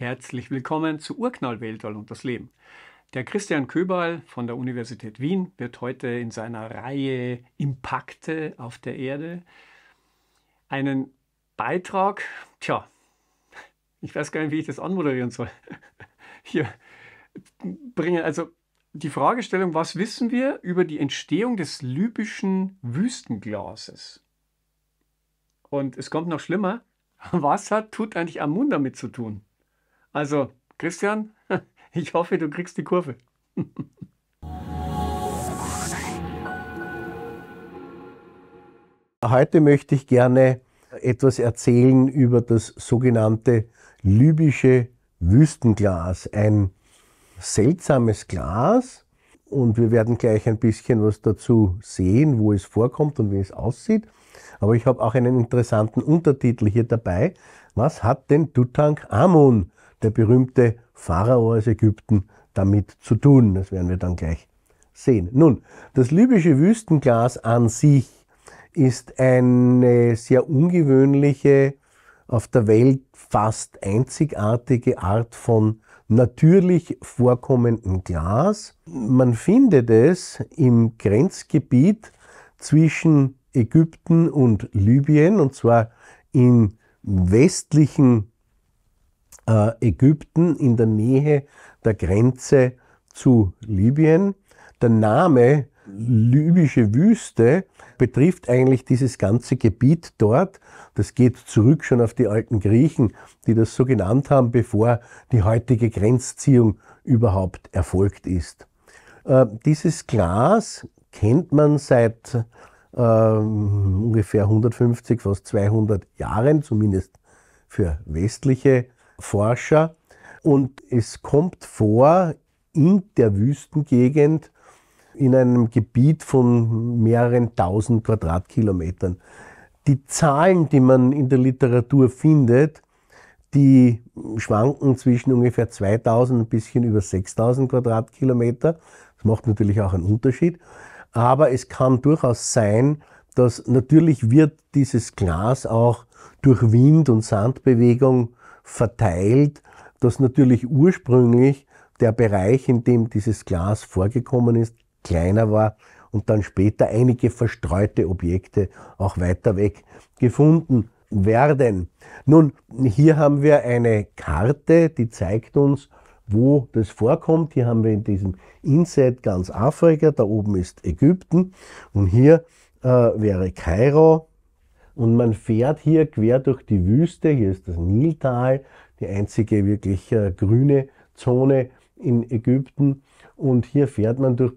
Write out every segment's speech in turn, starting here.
Herzlich willkommen zu Urknall Weltall und das Leben. Der Christian Köberl von der Universität Wien wird heute in seiner Reihe Impakte auf der Erde einen Beitrag, tja, ich weiß gar nicht, wie ich das anmoderieren soll, hier bringen. Also die Fragestellung, was wissen wir über die Entstehung des libyschen Wüstenglases? Und es kommt noch schlimmer, was hat eigentlich Amun damit zu tun? Also, Christian, ich hoffe, du kriegst die Kurve. Heute möchte ich gerne etwas erzählen über das sogenannte libysche Wüstenglas. Ein seltsames Glas und wir werden gleich ein bisschen was dazu sehen, wo es vorkommt und wie es aussieht. Aber ich habe auch einen interessanten Untertitel hier dabei. Was hat denn Tutanchamun der berühmte Pharao aus Ägypten damit zu tun. Das werden wir dann gleich sehen. Nun, das libysche Wüstenglas an sich ist eine sehr ungewöhnliche, auf der Welt fast einzigartige Art von natürlich vorkommenden Glas. Man findet es im Grenzgebiet zwischen Ägypten und Libyen und zwar in westlichen äh, Ägypten in der Nähe der Grenze zu Libyen. Der Name libysche Wüste betrifft eigentlich dieses ganze Gebiet dort. Das geht zurück schon auf die alten Griechen, die das so genannt haben, bevor die heutige Grenzziehung überhaupt erfolgt ist. Äh, dieses Glas kennt man seit ähm, ungefähr 150, fast 200 Jahren, zumindest für westliche Forscher. Und es kommt vor in der Wüstengegend, in einem Gebiet von mehreren tausend Quadratkilometern. Die Zahlen, die man in der Literatur findet, die schwanken zwischen ungefähr 2000 und ein bisschen über 6000 Quadratkilometer. Das macht natürlich auch einen Unterschied. Aber es kann durchaus sein, dass natürlich wird dieses Glas auch durch Wind und Sandbewegung verteilt, dass natürlich ursprünglich der Bereich, in dem dieses Glas vorgekommen ist, kleiner war und dann später einige verstreute Objekte auch weiter weg gefunden werden. Nun, hier haben wir eine Karte, die zeigt uns, wo das vorkommt. Hier haben wir in diesem Inset ganz Afrika, da oben ist Ägypten und hier äh, wäre Kairo, und man fährt hier quer durch die Wüste. Hier ist das Niltal, die einzige wirklich äh, grüne Zone in Ägypten. Und hier fährt man durch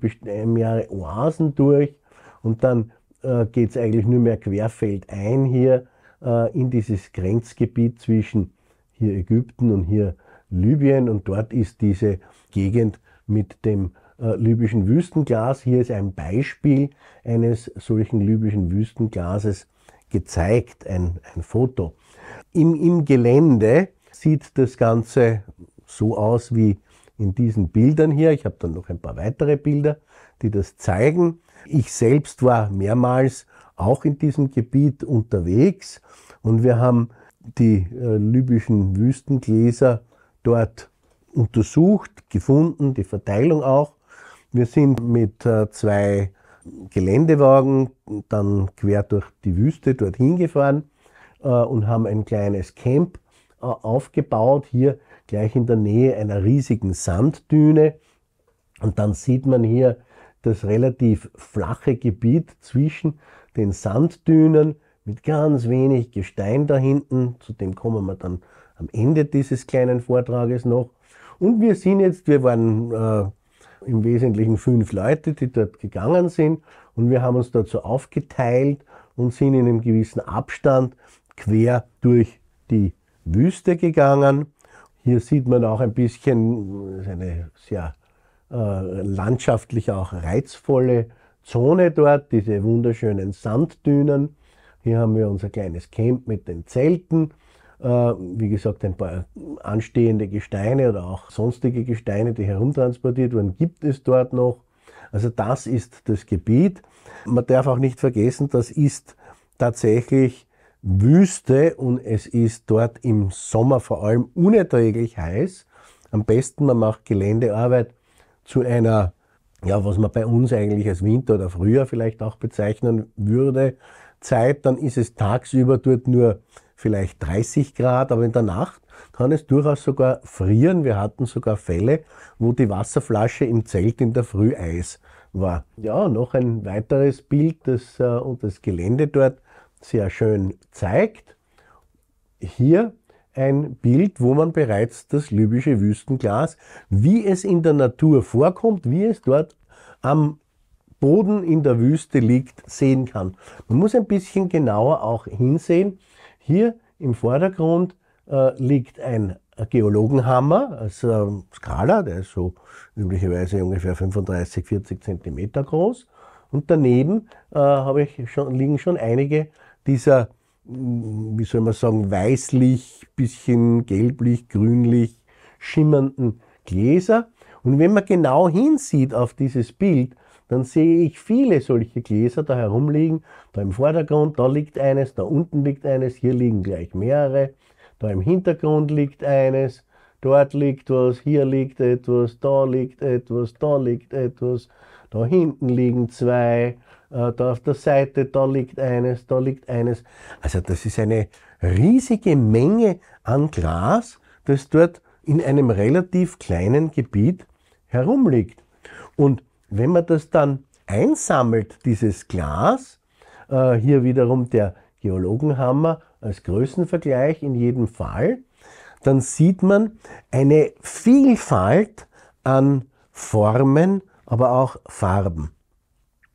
mehrere Oasen durch. Und dann äh, geht es eigentlich nur mehr querfeld ein hier äh, in dieses Grenzgebiet zwischen hier Ägypten und hier Libyen. Und dort ist diese Gegend mit dem äh, libyschen Wüstenglas. Hier ist ein Beispiel eines solchen libyschen Wüstenglases gezeigt, ein, ein Foto. Im, Im Gelände sieht das Ganze so aus wie in diesen Bildern hier. Ich habe dann noch ein paar weitere Bilder, die das zeigen. Ich selbst war mehrmals auch in diesem Gebiet unterwegs und wir haben die äh, libyschen Wüstengläser dort untersucht, gefunden, die Verteilung auch. Wir sind mit äh, zwei Geländewagen dann quer durch die Wüste dorthin gefahren äh, und haben ein kleines Camp äh, aufgebaut, hier gleich in der Nähe einer riesigen Sanddüne. Und dann sieht man hier das relativ flache Gebiet zwischen den Sanddünen mit ganz wenig Gestein da hinten. Zu dem kommen wir dann am Ende dieses kleinen Vortrages noch. Und wir sind jetzt, wir waren äh, im Wesentlichen fünf Leute, die dort gegangen sind. Und wir haben uns dazu aufgeteilt und sind in einem gewissen Abstand quer durch die Wüste gegangen. Hier sieht man auch ein bisschen äh, eine sehr äh, landschaftlich auch reizvolle Zone dort, diese wunderschönen Sanddünen. Hier haben wir unser kleines Camp mit den Zelten äh, wie gesagt, ein paar anstehende Gesteine oder auch sonstige Gesteine, die herumtransportiert wurden, gibt es dort noch. Also das ist das Gebiet. Man darf auch nicht vergessen, das ist tatsächlich Wüste und es ist dort im Sommer vor allem unerträglich heiß. Am besten, man macht Geländearbeit zu einer, ja, was man bei uns eigentlich als Winter oder Frühjahr vielleicht auch bezeichnen würde, Zeit, dann ist es tagsüber dort nur vielleicht 30 Grad, aber in der Nacht kann es durchaus sogar frieren. Wir hatten sogar Fälle, wo die Wasserflasche im Zelt in der Früh Eis war. Ja, noch ein weiteres Bild, das äh, das Gelände dort sehr schön zeigt. Hier ein Bild, wo man bereits das libysche Wüstenglas, wie es in der Natur vorkommt, wie es dort am Boden in der Wüste liegt, sehen kann. Man muss ein bisschen genauer auch hinsehen, hier im Vordergrund äh, liegt ein Geologenhammer, also Skala, der ist so üblicherweise ungefähr 35, 40 Zentimeter groß. Und daneben äh, ich schon, liegen schon einige dieser, mm, wie soll man sagen, weißlich, bisschen gelblich, grünlich schimmernden Gläser. Und wenn man genau hinsieht auf dieses Bild, dann sehe ich viele solche Gläser da herumliegen. Da im Vordergrund, da liegt eines, da unten liegt eines, hier liegen gleich mehrere. Da im Hintergrund liegt eines, dort liegt was, hier liegt etwas, da liegt etwas, da liegt etwas, da hinten liegen zwei, äh, da auf der Seite, da liegt eines, da liegt eines. Also das ist eine riesige Menge an Glas, das dort in einem relativ kleinen Gebiet herumliegt. Und wenn man das dann einsammelt, dieses Glas, äh, hier wiederum der Geologenhammer als Größenvergleich in jedem Fall, dann sieht man eine Vielfalt an Formen, aber auch Farben.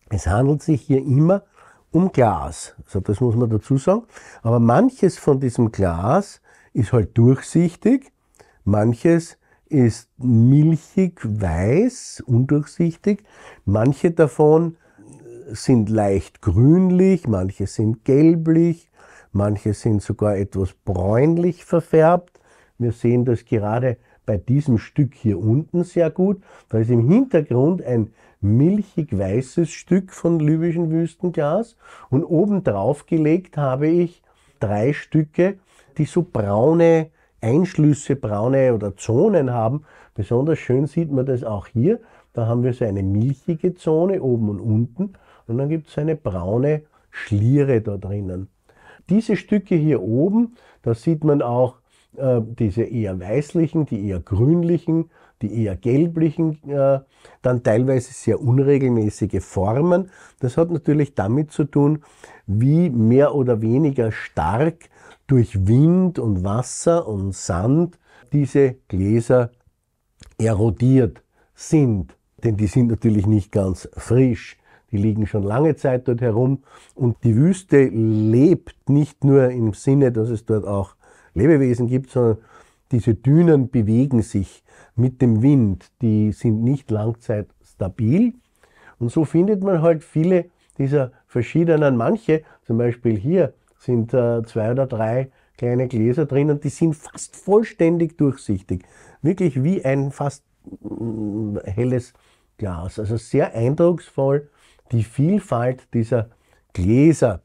Es handelt sich hier immer um Glas, also das muss man dazu sagen. Aber manches von diesem Glas ist halt durchsichtig, manches ist milchig, weiß, undurchsichtig. Manche davon äh, sind leicht grünlich, manche sind gelblich, manche sind sogar etwas bräunlich verfärbt. Wir sehen das gerade bei diesem Stück hier unten sehr gut. Da ist im Hintergrund ein milchig weißes Stück von libyschen Wüstenglas und oben drauf gelegt habe ich drei Stücke, die so braune Einschlüsse, braune oder Zonen haben. Besonders schön sieht man das auch hier. Da haben wir so eine milchige Zone oben und unten und dann gibt es eine braune Schliere da drinnen. Diese Stücke hier oben, da sieht man auch äh, diese eher weißlichen, die eher grünlichen, die eher gelblichen, äh, dann teilweise sehr unregelmäßige Formen. Das hat natürlich damit zu tun, wie mehr oder weniger stark durch Wind und Wasser und Sand diese Gläser erodiert sind. Denn die sind natürlich nicht ganz frisch. Die liegen schon lange Zeit dort herum. Und die Wüste lebt nicht nur im Sinne, dass es dort auch Lebewesen gibt, sondern diese Dünen bewegen sich mit dem Wind. Die sind nicht langzeit stabil. Und so findet man halt viele dieser verschiedenen, manche, zum Beispiel hier sind äh, zwei oder drei kleine Gläser drinnen, die sind fast vollständig durchsichtig. Wirklich wie ein fast mm, helles Glas. Also sehr eindrucksvoll die Vielfalt dieser Gläser.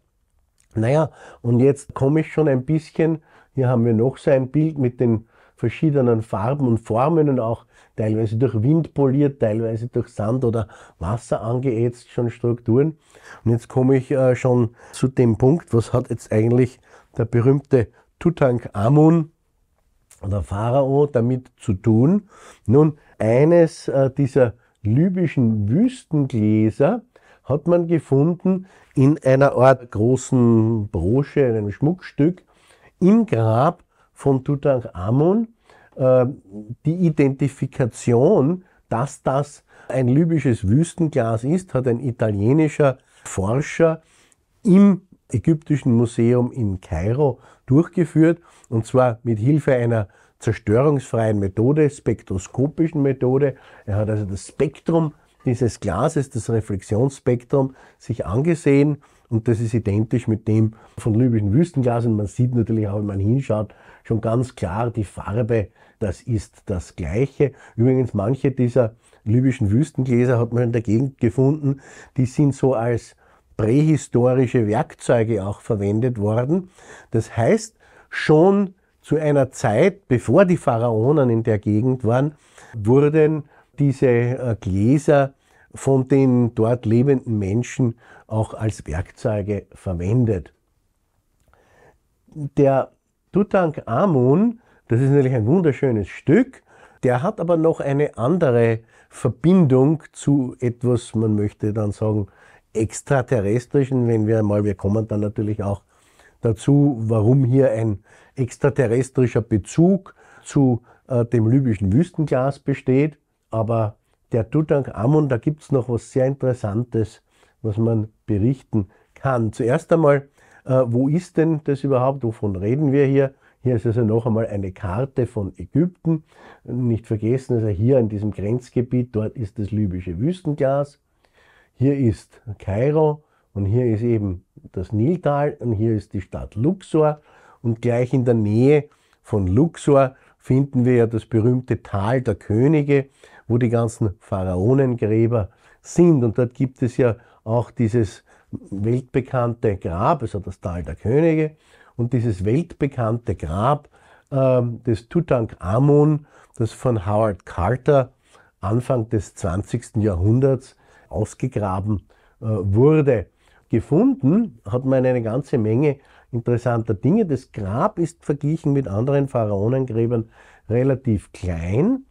Naja, und jetzt komme ich schon ein bisschen, hier haben wir noch so ein Bild mit den verschiedenen Farben und Formen und auch teilweise durch Wind poliert, teilweise durch Sand oder Wasser angeätzt, schon Strukturen. Und jetzt komme ich äh, schon zu dem Punkt, was hat jetzt eigentlich der berühmte Tutankhamun oder Pharao damit zu tun? Nun, eines äh, dieser libyschen Wüstengläser hat man gefunden in einer Art großen Brosche, einem Schmuckstück im Grab von Tutankhamun. Äh, die Identifikation, dass das ein libysches Wüstenglas ist, hat ein italienischer Forscher im Ägyptischen Museum in Kairo durchgeführt, und zwar mit Hilfe einer zerstörungsfreien Methode, spektroskopischen Methode. Er hat also das Spektrum dieses Glases, das Reflexionsspektrum, sich angesehen und das ist identisch mit dem von libyschen Wüstenglasen. Man sieht natürlich auch, wenn man hinschaut, schon ganz klar die Farbe das ist das Gleiche. Übrigens, manche dieser libyschen Wüstengläser hat man in der Gegend gefunden, die sind so als prähistorische Werkzeuge auch verwendet worden. Das heißt, schon zu einer Zeit, bevor die Pharaonen in der Gegend waren, wurden diese äh, Gläser von den dort lebenden Menschen auch als Werkzeuge verwendet. Der Tutanchamun das ist nämlich ein wunderschönes Stück. Der hat aber noch eine andere Verbindung zu etwas, man möchte dann sagen, extraterrestrischen, wenn wir mal, wir kommen dann natürlich auch dazu, warum hier ein extraterrestrischer Bezug zu äh, dem libyschen Wüstenglas besteht. Aber der Tutanchamun, da gibt es noch was sehr Interessantes, was man berichten kann. Zuerst einmal, äh, wo ist denn das überhaupt? Wovon reden wir hier? Hier ist also noch einmal eine Karte von Ägypten. Nicht vergessen, also hier in diesem Grenzgebiet, dort ist das libysche Wüstenglas. Hier ist Kairo und hier ist eben das Niltal und hier ist die Stadt Luxor. Und gleich in der Nähe von Luxor finden wir ja das berühmte Tal der Könige, wo die ganzen Pharaonengräber sind. Und dort gibt es ja auch dieses weltbekannte Grab, also das Tal der Könige. Und dieses weltbekannte Grab ähm, des Tutankhamun, das von Howard Carter Anfang des 20. Jahrhunderts ausgegraben äh, wurde. Gefunden hat man eine ganze Menge interessanter Dinge. Das Grab ist verglichen mit anderen Pharaonengräbern relativ klein,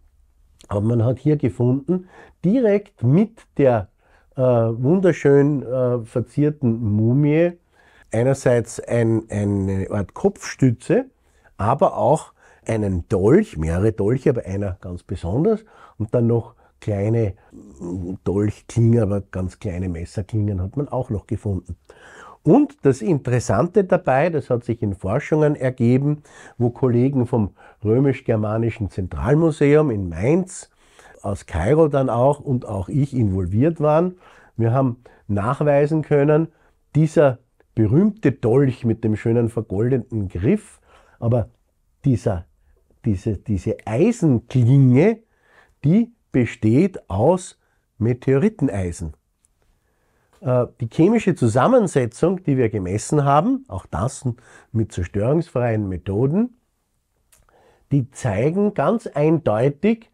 aber man hat hier gefunden, direkt mit der äh, wunderschön äh, verzierten Mumie einerseits ein, eine Art Kopfstütze, aber auch einen Dolch, mehrere Dolche, aber einer ganz besonders und dann noch kleine mm, Dolchklingen, aber ganz kleine Messerklingen hat man auch noch gefunden. Und das Interessante dabei, das hat sich in Forschungen ergeben, wo Kollegen vom römisch-germanischen Zentralmuseum in Mainz, aus Kairo dann auch und auch ich involviert waren, wir haben nachweisen können, dieser berühmte Dolch mit dem schönen vergoldeten Griff, aber dieser, diese, diese Eisenklinge, die besteht aus Meteoriteneisen. Äh, die chemische Zusammensetzung, die wir gemessen haben, auch das mit zerstörungsfreien Methoden, die zeigen ganz eindeutig,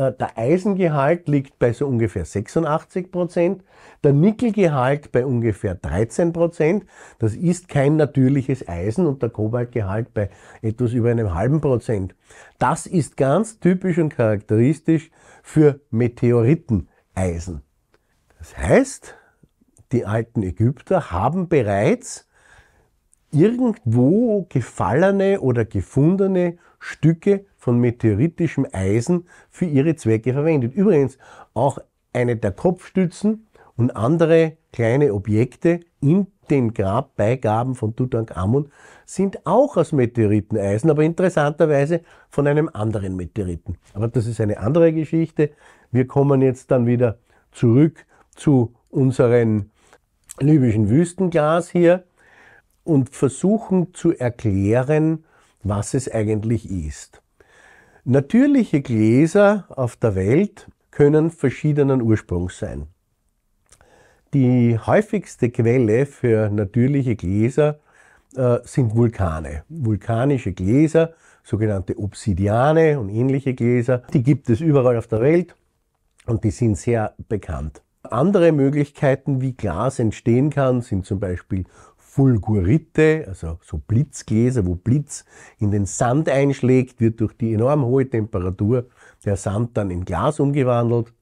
äh, der Eisengehalt liegt bei so ungefähr 86 Prozent, der Nickelgehalt bei ungefähr 13 Prozent. Das ist kein natürliches Eisen und der Kobaltgehalt bei etwas über einem halben Prozent. Das ist ganz typisch und charakteristisch für Meteoriteneisen. Das heißt, die alten Ägypter haben bereits irgendwo gefallene oder gefundene Stücke von meteoritischem Eisen für ihre Zwecke verwendet. Übrigens auch eine der Kopfstützen und andere kleine Objekte in den Grabbeigaben von Tutankhamun sind auch aus Meteoriteneisen, aber interessanterweise von einem anderen Meteoriten. Aber das ist eine andere Geschichte. Wir kommen jetzt dann wieder zurück zu unseren libyschen Wüstenglas hier und versuchen zu erklären, was es eigentlich ist. Natürliche Gläser auf der Welt können verschiedenen Ursprungs sein. Die häufigste Quelle für natürliche Gläser äh, sind Vulkane. Vulkanische Gläser, sogenannte Obsidiane und ähnliche Gläser, die gibt es überall auf der Welt und die sind sehr bekannt. Andere Möglichkeiten, wie Glas entstehen kann, sind zum Beispiel Fulgurite, also so Blitzgläser, wo Blitz in den Sand einschlägt, wird durch die enorm hohe Temperatur der Sand dann in Glas umgewandelt.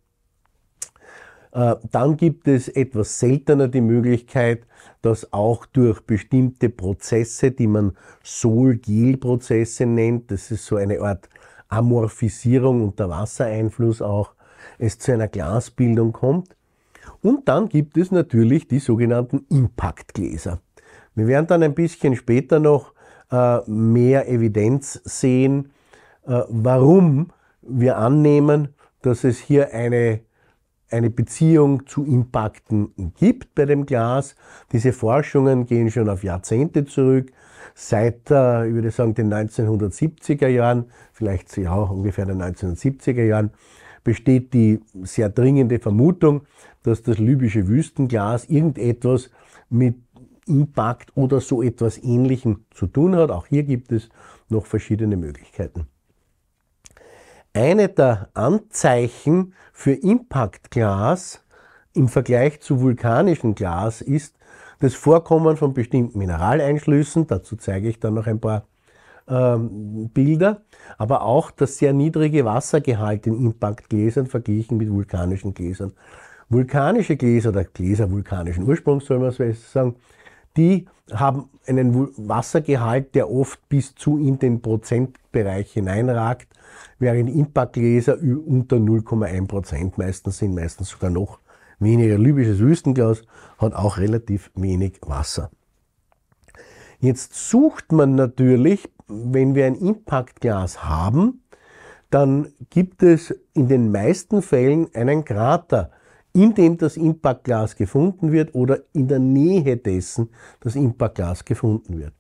Äh, dann gibt es etwas seltener die Möglichkeit, dass auch durch bestimmte Prozesse, die man Sol-Gel-Prozesse nennt, das ist so eine Art Amorphisierung unter Wassereinfluss auch, es zu einer Glasbildung kommt. Und dann gibt es natürlich die sogenannten Impaktgläser. Wir werden dann ein bisschen später noch äh, mehr Evidenz sehen, äh, warum wir annehmen, dass es hier eine, eine Beziehung zu Impakten gibt bei dem Glas. Diese Forschungen gehen schon auf Jahrzehnte zurück, seit, äh, ich würde sagen, den 1970er Jahren, vielleicht ja ungefähr den 1970er Jahren, besteht die sehr dringende Vermutung, dass das libysche Wüstenglas irgendetwas mit E-Pakt oder so etwas Ähnlichem zu tun hat. Auch hier gibt es noch verschiedene Möglichkeiten. Eine der Anzeichen für Impactglas im Vergleich zu vulkanischem Glas ist das Vorkommen von bestimmten Mineraleinschlüssen. Dazu zeige ich dann noch ein paar ähm, Bilder. Aber auch das sehr niedrige Wassergehalt in Impactgläsern verglichen mit vulkanischen Gläsern vulkanische Gläser oder Gläser vulkanischen Ursprungs, soll man es sagen, die haben einen Wassergehalt, der oft bis zu in den Prozentbereich hineinragt, während Impactgläser unter 0,1 Prozent meistens sind, meistens sogar noch weniger. Libysches Wüstenglas hat auch relativ wenig Wasser. Jetzt sucht man natürlich, wenn wir ein Impactglas haben, dann gibt es in den meisten Fällen einen Krater indem das Impactglas gefunden wird oder in der Nähe dessen das Impactglas gefunden wird.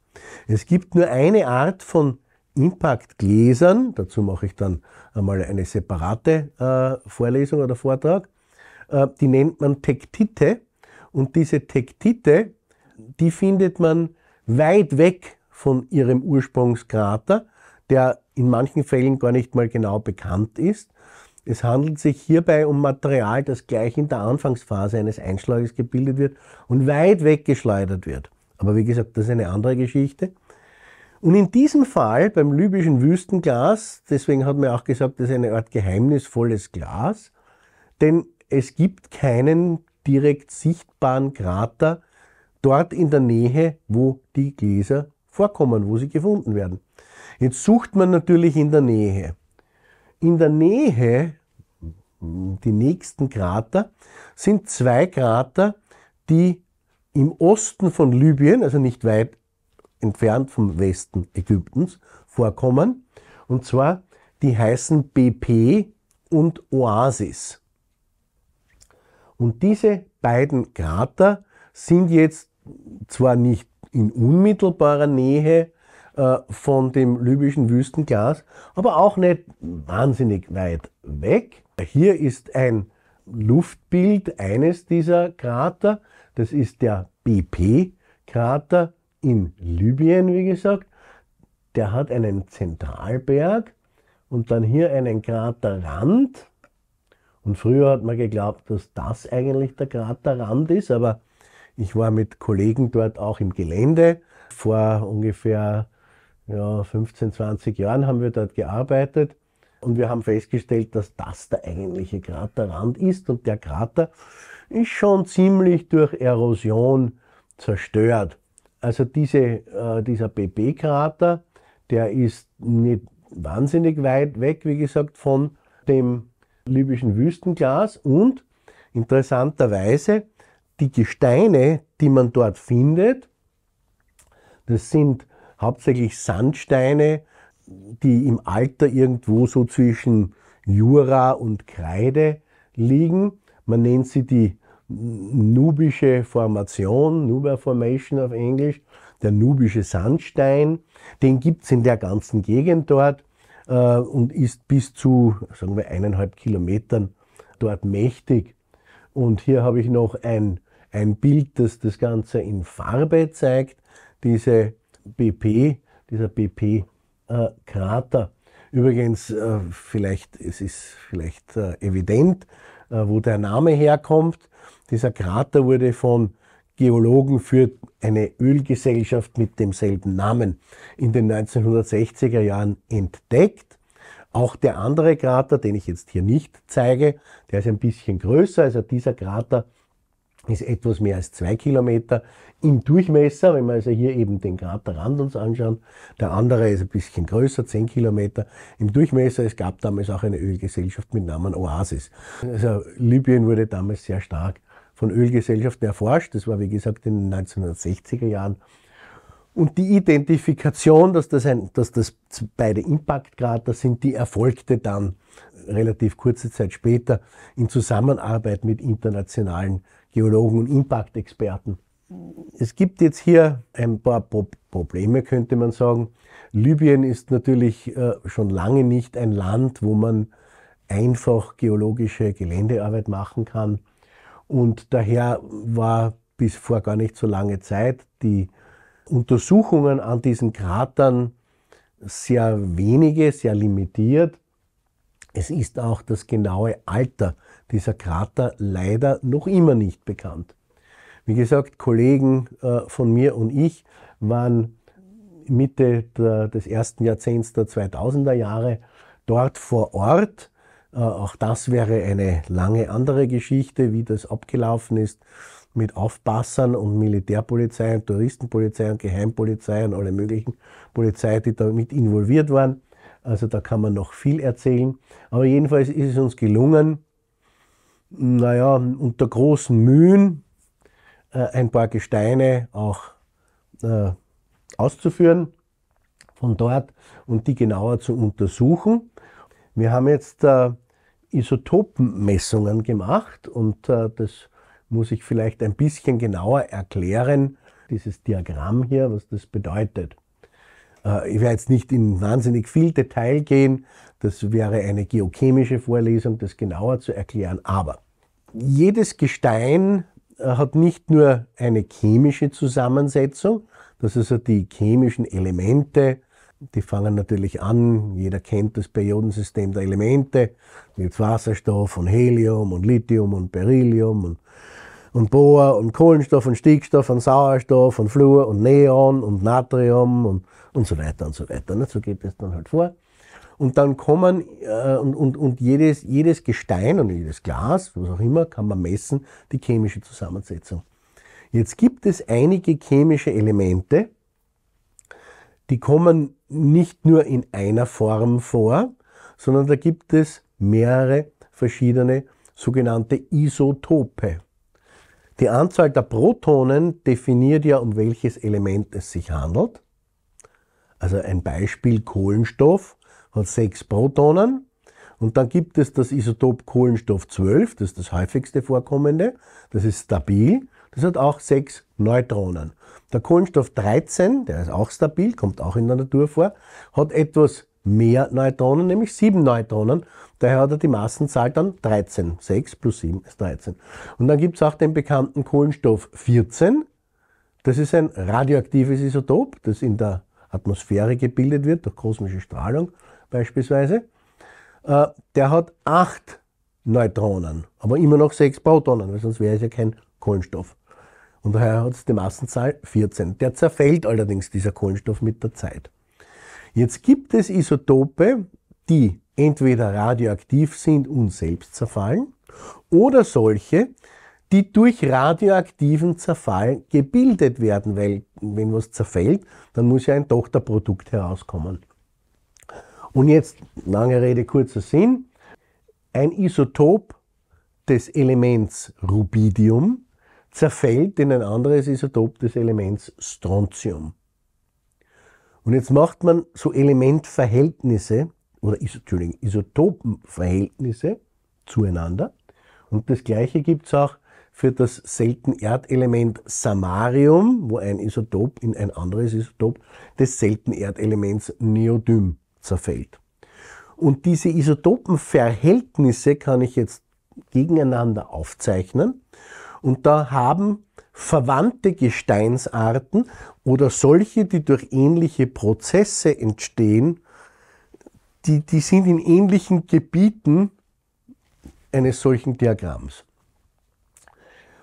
Es gibt nur eine Art von Impactgläsern, dazu mache ich dann einmal eine separate äh, Vorlesung oder Vortrag, äh, die nennt man Tektite und diese Tektite, die findet man weit weg von ihrem Ursprungskrater, der in manchen Fällen gar nicht mal genau bekannt ist. Es handelt sich hierbei um Material, das gleich in der Anfangsphase eines Einschlages gebildet wird und weit weggeschleudert wird. Aber wie gesagt, das ist eine andere Geschichte. Und in diesem Fall beim libyschen Wüstenglas, deswegen hat man auch gesagt, das ist eine Art geheimnisvolles Glas, denn es gibt keinen direkt sichtbaren Krater dort in der Nähe, wo die Gläser vorkommen, wo sie gefunden werden. Jetzt sucht man natürlich in der Nähe. In der Nähe die nächsten Krater sind zwei Krater, die im Osten von Libyen, also nicht weit entfernt vom Westen Ägyptens, vorkommen. Und zwar, die heißen BP und Oasis. Und diese beiden Krater sind jetzt zwar nicht in unmittelbarer Nähe äh, von dem libyschen Wüstenglas, aber auch nicht wahnsinnig weit weg. Hier ist ein Luftbild eines dieser Krater. Das ist der BP-Krater in Libyen, wie gesagt. Der hat einen Zentralberg und dann hier einen Kraterrand. Und früher hat man geglaubt, dass das eigentlich der Kraterrand ist, aber ich war mit Kollegen dort auch im Gelände. Vor ungefähr ja, 15, 20 Jahren haben wir dort gearbeitet und wir haben festgestellt, dass das der eigentliche Kraterrand ist und der Krater ist schon ziemlich durch Erosion zerstört. Also diese, äh, dieser BB-Krater, der ist nicht wahnsinnig weit weg, wie gesagt, von dem libyschen Wüstenglas und interessanterweise die Gesteine, die man dort findet, das sind hauptsächlich Sandsteine, die im Alter irgendwo so zwischen Jura und Kreide liegen. Man nennt sie die nubische Formation, Nuba Formation auf Englisch, der nubische Sandstein. Den gibt's in der ganzen Gegend dort äh, und ist bis zu, sagen wir, eineinhalb Kilometern dort mächtig. Und hier habe ich noch ein, ein Bild, das das Ganze in Farbe zeigt, diese BP, dieser BP äh, Krater. Übrigens, äh, vielleicht, es ist vielleicht äh, evident, äh, wo der Name herkommt. Dieser Krater wurde von Geologen für eine Ölgesellschaft mit demselben Namen in den 1960er Jahren entdeckt. Auch der andere Krater, den ich jetzt hier nicht zeige, der ist ein bisschen größer. Also dieser Krater ist etwas mehr als zwei Kilometer im Durchmesser, wenn wir also hier eben den Kraterrand uns anschauen. Der andere ist ein bisschen größer, zehn Kilometer im Durchmesser. Es gab damals auch eine Ölgesellschaft mit Namen Oasis. Also Libyen wurde damals sehr stark von Ölgesellschaften erforscht. Das war, wie gesagt, in den 1960er Jahren. Und die Identifikation, dass das, ein, dass das beide Impactkrater sind, die erfolgte dann relativ kurze Zeit später in Zusammenarbeit mit internationalen Geologen und Impact-Experten. Es gibt jetzt hier ein paar Pro Probleme, könnte man sagen. Libyen ist natürlich äh, schon lange nicht ein Land, wo man einfach geologische Geländearbeit machen kann. Und daher war bis vor gar nicht so lange Zeit die Untersuchungen an diesen Kratern sehr wenige, sehr limitiert. Es ist auch das genaue Alter dieser Krater leider noch immer nicht bekannt. Wie gesagt, Kollegen äh, von mir und ich waren Mitte des ersten Jahrzehnts der 2000er Jahre dort vor Ort. Äh, auch das wäre eine lange andere Geschichte, wie das abgelaufen ist mit Aufpassern und Militärpolizei und Touristenpolizei und Geheimpolizei und alle möglichen Polizei, die damit involviert waren. Also da kann man noch viel erzählen. Aber jedenfalls ist es uns gelungen, naja, unter großen Mühen äh, ein paar Gesteine auch äh, auszuführen von dort und die genauer zu untersuchen. Wir haben jetzt äh, Isotopenmessungen gemacht und äh, das muss ich vielleicht ein bisschen genauer erklären, dieses Diagramm hier, was das bedeutet. Äh, ich werde jetzt nicht in wahnsinnig viel Detail gehen, das wäre eine geochemische Vorlesung, das genauer zu erklären. Aber jedes Gestein äh, hat nicht nur eine chemische Zusammensetzung, das ist also die chemischen Elemente, die fangen natürlich an, jeder kennt das Periodensystem der Elemente mit Wasserstoff und Helium und Lithium und Beryllium und, und Bohr und Kohlenstoff und Stickstoff und Sauerstoff und Fluor und Neon und Natrium und, und so weiter und so weiter. So geht es dann halt vor. Und dann kommen, äh, und, und, und jedes, jedes Gestein und jedes Glas, was auch immer, kann man messen, die chemische Zusammensetzung. Jetzt gibt es einige chemische Elemente, die kommen nicht nur in einer Form vor, sondern da gibt es mehrere verschiedene sogenannte Isotope. Die Anzahl der Protonen definiert ja, um welches Element es sich handelt. Also ein Beispiel Kohlenstoff hat sechs Protonen. Und dann gibt es das Isotop Kohlenstoff 12, das ist das häufigste vorkommende, das ist stabil, das hat auch sechs Neutronen. Der Kohlenstoff 13, der ist auch stabil, kommt auch in der Natur vor, hat etwas mehr Neutronen, nämlich sieben Neutronen. Daher hat er die Massenzahl dann 13. 6 plus 7 ist 13. Und dann gibt es auch den bekannten Kohlenstoff 14. Das ist ein radioaktives Isotop, das in der Atmosphäre gebildet wird durch kosmische Strahlung beispielsweise, äh, der hat acht Neutronen, aber immer noch sechs Protonen, weil sonst wäre es ja kein Kohlenstoff. Und daher hat es die Massenzahl 14. Der zerfällt allerdings, dieser Kohlenstoff, mit der Zeit. Jetzt gibt es Isotope, die entweder radioaktiv sind und selbst zerfallen, oder solche, die durch radioaktiven Zerfall gebildet werden, weil wenn was zerfällt, dann muss ja ein Tochterprodukt herauskommen. Und jetzt, lange Rede, kurzer Sinn, ein Isotop des Elements Rubidium zerfällt in ein anderes Isotop des Elements Strontium. Und jetzt macht man so Elementverhältnisse oder Entschuldigung, Isotopenverhältnisse zueinander. Und das gleiche gibt es auch für das selten Erdelement Samarium, wo ein Isotop in ein anderes Isotop des selten Erdelements Neodym zerfällt. Und diese Isotopenverhältnisse kann ich jetzt gegeneinander aufzeichnen. Und da haben verwandte Gesteinsarten oder solche, die durch ähnliche Prozesse entstehen, die, die sind in ähnlichen Gebieten eines solchen Diagramms.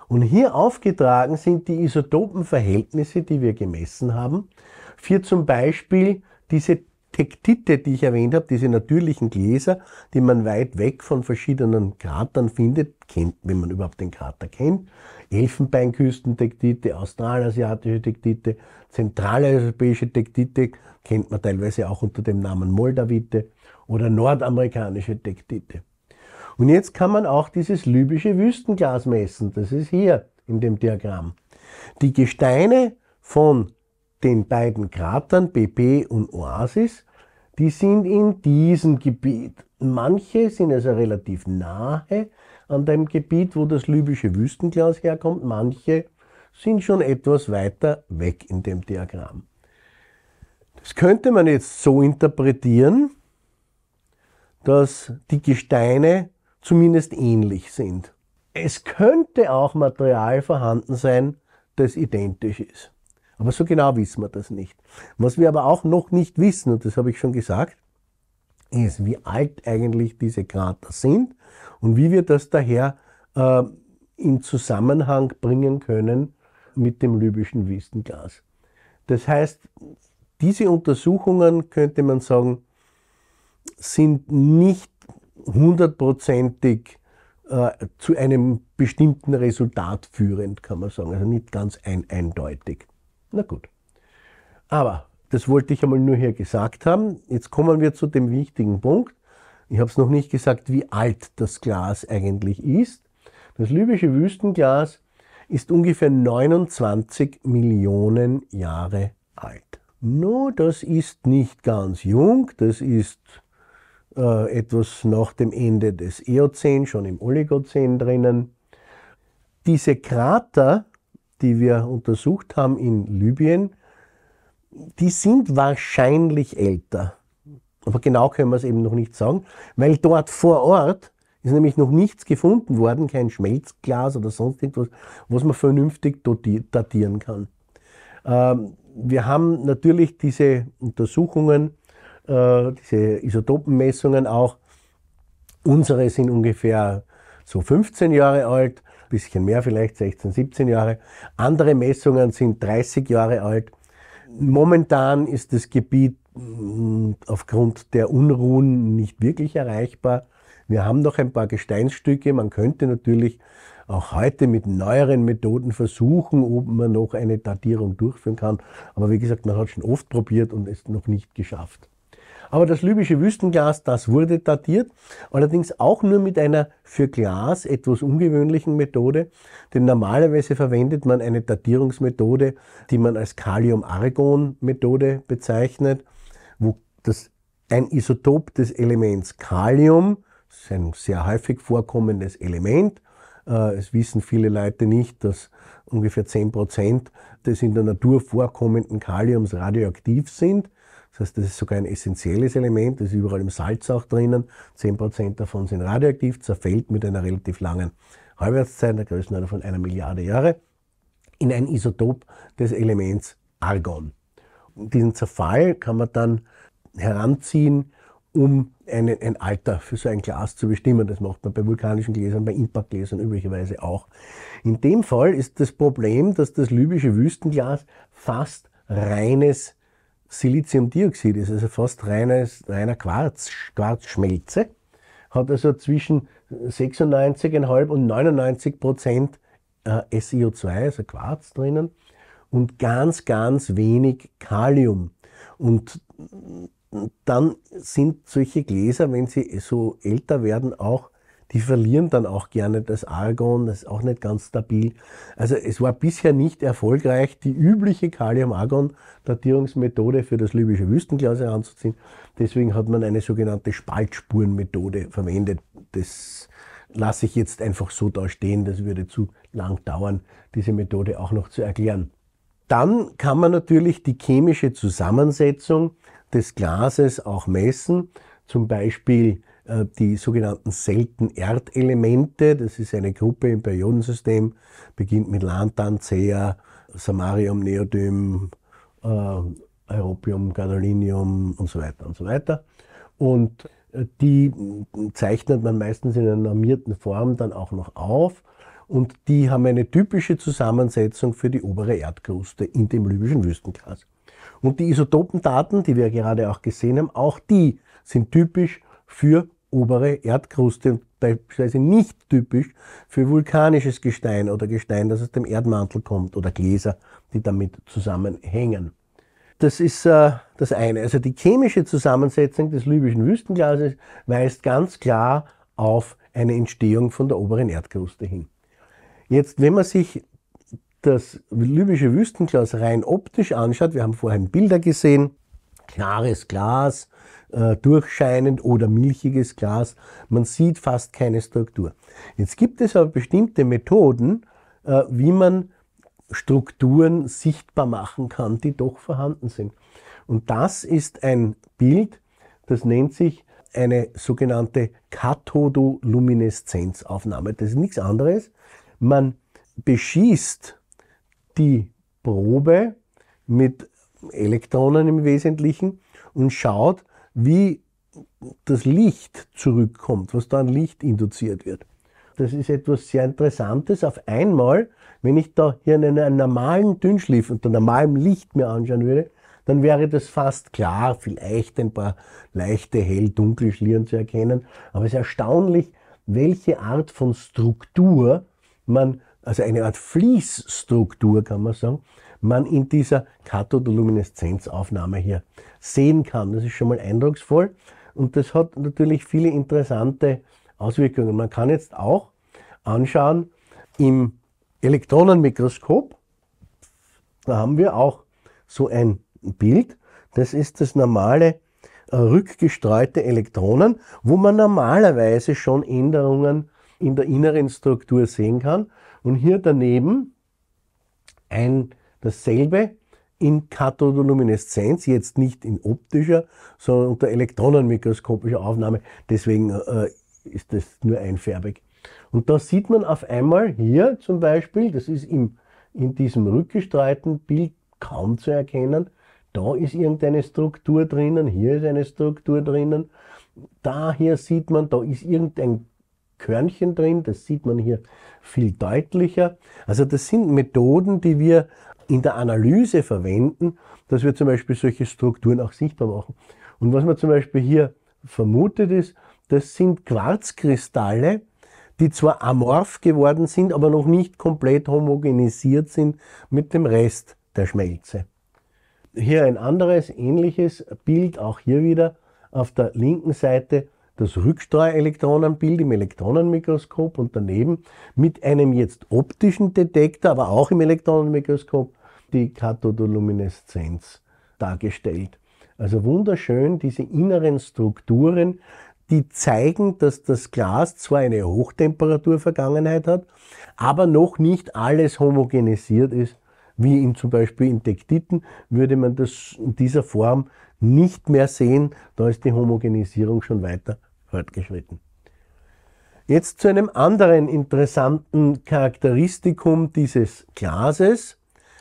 Und hier aufgetragen sind die Isotopenverhältnisse, die wir gemessen haben, für zum Beispiel diese Tektite, die ich erwähnt habe, diese natürlichen Gläser, die man weit weg von verschiedenen Kratern findet, kennt, wenn man überhaupt den Krater kennt. Elfenbeinküstentektite, australasiatische Tektite, zentraleuropäische Tektite kennt man teilweise auch unter dem Namen Moldavite oder nordamerikanische Tektite. Und jetzt kann man auch dieses libysche Wüstenglas messen. Das ist hier in dem Diagramm. Die Gesteine von den beiden Kratern BP und Oasis, die sind in diesem Gebiet. Manche sind also relativ nahe an dem Gebiet, wo das libysche Wüstenglas herkommt, manche sind schon etwas weiter weg in dem Diagramm. Das könnte man jetzt so interpretieren, dass die Gesteine zumindest ähnlich sind. Es könnte auch Material vorhanden sein, das identisch ist. Aber so genau wissen wir das nicht. Was wir aber auch noch nicht wissen, und das habe ich schon gesagt, ist, wie alt eigentlich diese Krater sind und wie wir das daher äh, in Zusammenhang bringen können mit dem libyschen Wüstenglas. Das heißt, diese Untersuchungen, könnte man sagen, sind nicht hundertprozentig äh, zu einem bestimmten Resultat führend, kann man sagen, also nicht ganz ein eindeutig. Na gut. Aber das wollte ich einmal nur hier gesagt haben. Jetzt kommen wir zu dem wichtigen Punkt. Ich habe es noch nicht gesagt, wie alt das Glas eigentlich ist. Das libysche Wüstenglas ist ungefähr 29 Millionen Jahre alt. No, das ist nicht ganz jung, das ist äh, etwas nach dem Ende des Eozän, schon im Oligozän drinnen. Diese Krater die wir untersucht haben in Libyen, die sind wahrscheinlich älter. Aber genau können wir es eben noch nicht sagen, weil dort vor Ort ist nämlich noch nichts gefunden worden, kein Schmelzglas oder sonst irgendwas, was man vernünftig datieren kann. Ähm, wir haben natürlich diese Untersuchungen, äh, diese Isotopenmessungen auch. Unsere sind ungefähr so 15 Jahre alt, bisschen mehr vielleicht, 16, 17 Jahre. Andere Messungen sind 30 Jahre alt. Momentan ist das Gebiet mm, aufgrund der Unruhen nicht wirklich erreichbar. Wir haben noch ein paar Gesteinsstücke. Man könnte natürlich auch heute mit neueren Methoden versuchen, ob man noch eine Datierung durchführen kann. Aber wie gesagt, man hat schon oft probiert und es noch nicht geschafft. Aber das libysche Wüstenglas, das wurde datiert, allerdings auch nur mit einer für Glas etwas ungewöhnlichen Methode, denn normalerweise verwendet man eine Datierungsmethode, die man als Kalium-Argon-Methode bezeichnet, wo das ein Isotop des Elements Kalium, das ist ein sehr häufig vorkommendes Element, äh, es wissen viele Leute nicht, dass ungefähr 10% des in der Natur vorkommenden Kaliums radioaktiv sind. Das heißt, das ist sogar ein essentielles Element, das ist überall im Salz auch drinnen. 10% davon sind radioaktiv, zerfällt mit einer relativ langen Halbwertszeit, einer Größenordnung von einer Milliarde Jahre, in ein Isotop des Elements Argon. Und diesen Zerfall kann man dann heranziehen, um ein, ein Alter für so ein Glas zu bestimmen. Das macht man bei vulkanischen Gläsern, bei Impactgläsern üblicherweise auch. In dem Fall ist das Problem, dass das libysche Wüstenglas fast reines Siliziumdioxid ist, also fast reines, reiner Quarz, Quarzschmelze, hat also zwischen 96,5 und 99 Prozent äh, SiO2, also Quarz drinnen, und ganz, ganz wenig Kalium. Und dann sind solche Gläser, wenn sie so älter werden, auch die verlieren dann auch gerne das Argon, das ist auch nicht ganz stabil. Also es war bisher nicht erfolgreich, die übliche Kalium-Argon-Datierungsmethode für das libysche Wüstenglas heranzuziehen. Deswegen hat man eine sogenannte Spaltspurenmethode verwendet. Das lasse ich jetzt einfach so da stehen, das würde zu lang dauern, diese Methode auch noch zu erklären. Dann kann man natürlich die chemische Zusammensetzung des Glases auch messen, zum Beispiel äh, die sogenannten seltenen Erdelemente. Das ist eine Gruppe im Periodensystem, beginnt mit Lantan, Zea, Samarium, Neodym, Europium, äh, Gadolinium und so weiter und so weiter. Und äh, die zeichnet man meistens in einer normierten Form dann auch noch auf. Und die haben eine typische Zusammensetzung für die obere Erdkruste in dem libyschen Wüstengras. Und die Isotopendaten, die wir gerade auch gesehen haben, auch die sind typisch für obere Erdkruste beispielsweise nicht typisch für vulkanisches Gestein oder Gestein, das aus dem Erdmantel kommt oder Gläser, die damit zusammenhängen. Das ist äh, das eine. Also die chemische Zusammensetzung des libyschen Wüstenglases weist ganz klar auf eine Entstehung von der oberen Erdkruste hin. Jetzt, wenn man sich das libysche Wüstenglas rein optisch anschaut, wir haben vorhin Bilder gesehen, klares Glas, äh, durchscheinend oder milchiges Glas. Man sieht fast keine Struktur. Jetzt gibt es aber bestimmte Methoden, äh, wie man Strukturen sichtbar machen kann, die doch vorhanden sind. Und das ist ein Bild, das nennt sich eine sogenannte Kathodolumineszenzaufnahme. Das ist nichts anderes. Man beschießt die Probe mit Elektronen im Wesentlichen und schaut, wie das Licht zurückkommt, was da an Licht induziert wird. Das ist etwas sehr Interessantes. Auf einmal, wenn ich da hier einen, einen normalen Dünnschliff unter normalem Licht mir anschauen würde, dann wäre das fast klar, vielleicht ein paar leichte hell-dunkel-Schlieren zu erkennen. Aber es ist erstaunlich, welche Art von Struktur man, also eine Art Fließstruktur kann man sagen, man in dieser Kathodolumineszenzaufnahme hier sehen kann. Das ist schon mal eindrucksvoll und das hat natürlich viele interessante Auswirkungen. Man kann jetzt auch anschauen im Elektronenmikroskop, da haben wir auch so ein Bild, das ist das normale äh, rückgestreute Elektronen, wo man normalerweise schon Änderungen in der inneren Struktur sehen kann. Und hier daneben ein Dasselbe in Kathodolumineszenz, jetzt nicht in optischer, sondern unter elektronenmikroskopischer Aufnahme. Deswegen äh, ist das nur einfärbig. Und da sieht man auf einmal hier zum Beispiel, das ist im, in diesem rückgestreuten Bild kaum zu erkennen, da ist irgendeine Struktur drinnen, hier ist eine Struktur drinnen, da hier sieht man, da ist irgendein Körnchen drin, das sieht man hier viel deutlicher. Also das sind Methoden, die wir in der Analyse verwenden, dass wir zum Beispiel solche Strukturen auch sichtbar machen. Und was man zum Beispiel hier vermutet ist, das sind Quarzkristalle, die zwar amorph geworden sind, aber noch nicht komplett homogenisiert sind mit dem Rest der Schmelze. Hier ein anderes ähnliches Bild, auch hier wieder auf der linken Seite das Rückstreuelektronenbild im Elektronenmikroskop und daneben mit einem jetzt optischen Detektor, aber auch im Elektronenmikroskop die Kathodolumineszenz dargestellt. Also wunderschön, diese inneren Strukturen, die zeigen, dass das Glas zwar eine Hochtemperaturvergangenheit hat, aber noch nicht alles homogenisiert ist, wie in zum Beispiel in Tektiten würde man das in dieser Form nicht mehr sehen, da ist die Homogenisierung schon weiter fortgeschritten. Jetzt zu einem anderen interessanten Charakteristikum dieses Glases.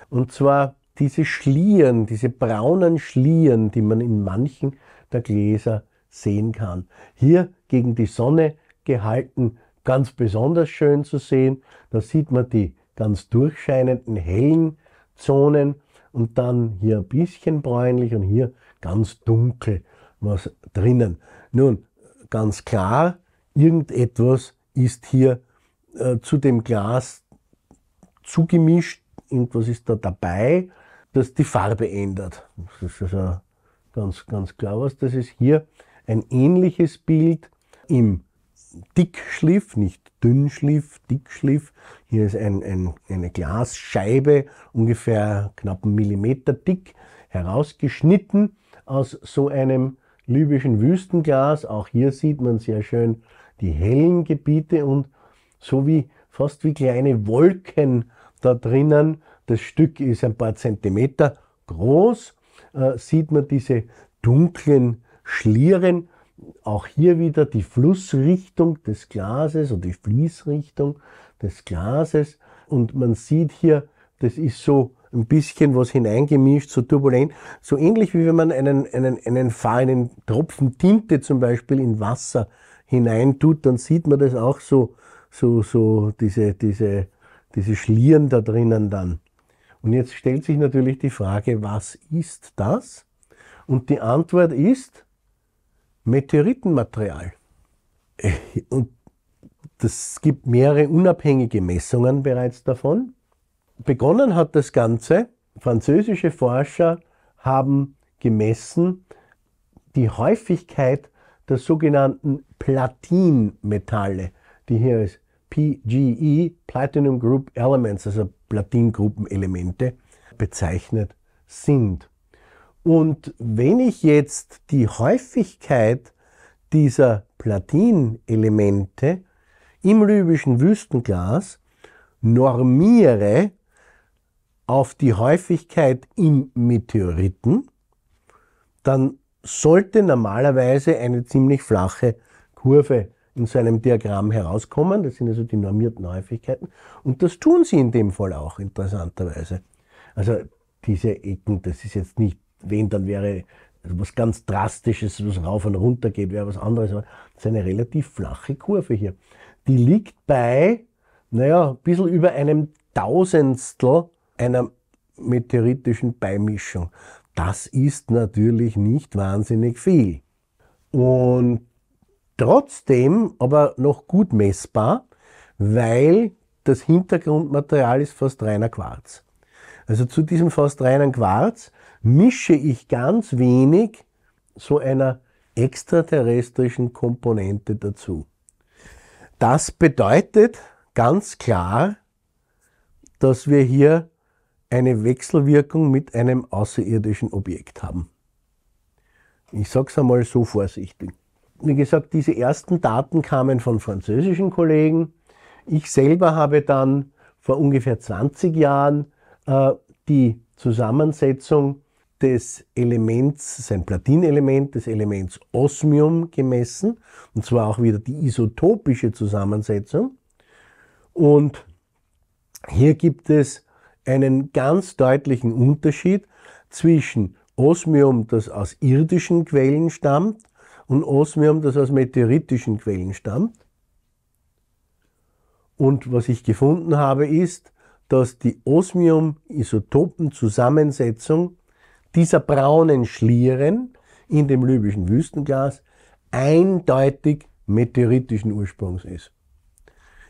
Und zwar diese Schlieren, diese braunen Schlieren, die man in manchen der Gläser sehen kann. Hier gegen die Sonne gehalten, ganz besonders schön zu sehen. Da sieht man die ganz durchscheinenden hellen Zonen und dann hier ein bisschen bräunlich und hier ganz dunkel was drinnen. Nun, ganz klar, irgendetwas ist hier äh, zu dem Glas zugemischt irgendwas ist da dabei, das die Farbe ändert. Das ist also ganz, ganz klar was. Das ist hier ein ähnliches Bild im Dickschliff, nicht Dünnschliff, Dickschliff. Hier ist ein, ein, eine Glasscheibe, ungefähr knapp einen Millimeter dick, herausgeschnitten aus so einem libyschen Wüstenglas. Auch hier sieht man sehr schön die hellen Gebiete und so wie fast wie kleine Wolken da drinnen. Das Stück ist ein paar Zentimeter groß. Äh, sieht man diese dunklen Schlieren. Auch hier wieder die Flussrichtung des Glases oder die Fließrichtung des Glases. Und man sieht hier, das ist so ein bisschen was hineingemischt, so turbulent. So ähnlich wie wenn man einen, einen, einen, feinen Tropfen Tinte zum Beispiel in Wasser hineintut, dann sieht man das auch so, so, so diese, diese diese Schlieren da drinnen dann. Und jetzt stellt sich natürlich die Frage, was ist das? Und die Antwort ist Meteoritenmaterial. Und es gibt mehrere unabhängige Messungen bereits davon. Begonnen hat das Ganze, französische Forscher haben gemessen die Häufigkeit der sogenannten Platinmetalle, die hier als PGE, Platinum Group Elements, also Platin-Gruppenelemente, bezeichnet sind. Und wenn ich jetzt die Häufigkeit dieser Platinelemente im libyschen Wüstenglas normiere auf die Häufigkeit in Meteoriten, dann sollte normalerweise eine ziemlich flache Kurve in so einem Diagramm herauskommen. Das sind also die normierten Häufigkeiten. Und das tun sie in dem Fall auch, interessanterweise. Also diese Ecken, das ist jetzt nicht, wenn, dann wäre also was ganz Drastisches, was rauf und runter geht, wäre was anderes. Aber das ist eine relativ flache Kurve hier. Die liegt bei, naja, ein bisschen über einem Tausendstel einer meteoritischen Beimischung. Das ist natürlich nicht wahnsinnig viel. Und trotzdem aber noch gut messbar, weil das Hintergrundmaterial ist fast reiner Quarz. Also zu diesem fast reinen Quarz mische ich ganz wenig so einer extraterrestrischen Komponente dazu. Das bedeutet ganz klar, dass wir hier eine Wechselwirkung mit einem außerirdischen Objekt haben. Ich sage es einmal so vorsichtig wie gesagt, diese ersten Daten kamen von französischen Kollegen. Ich selber habe dann vor ungefähr 20 Jahren äh, die Zusammensetzung des Elements, sein Platinelement, des Elements Osmium gemessen, und zwar auch wieder die isotopische Zusammensetzung. Und hier gibt es einen ganz deutlichen Unterschied zwischen Osmium, das aus irdischen Quellen stammt, und Osmium, das aus meteoritischen Quellen stammt. Und was ich gefunden habe, ist, dass die Osmium-Isotopen-Zusammensetzung dieser braunen Schlieren in dem libyschen Wüstenglas eindeutig meteoritischen Ursprungs ist.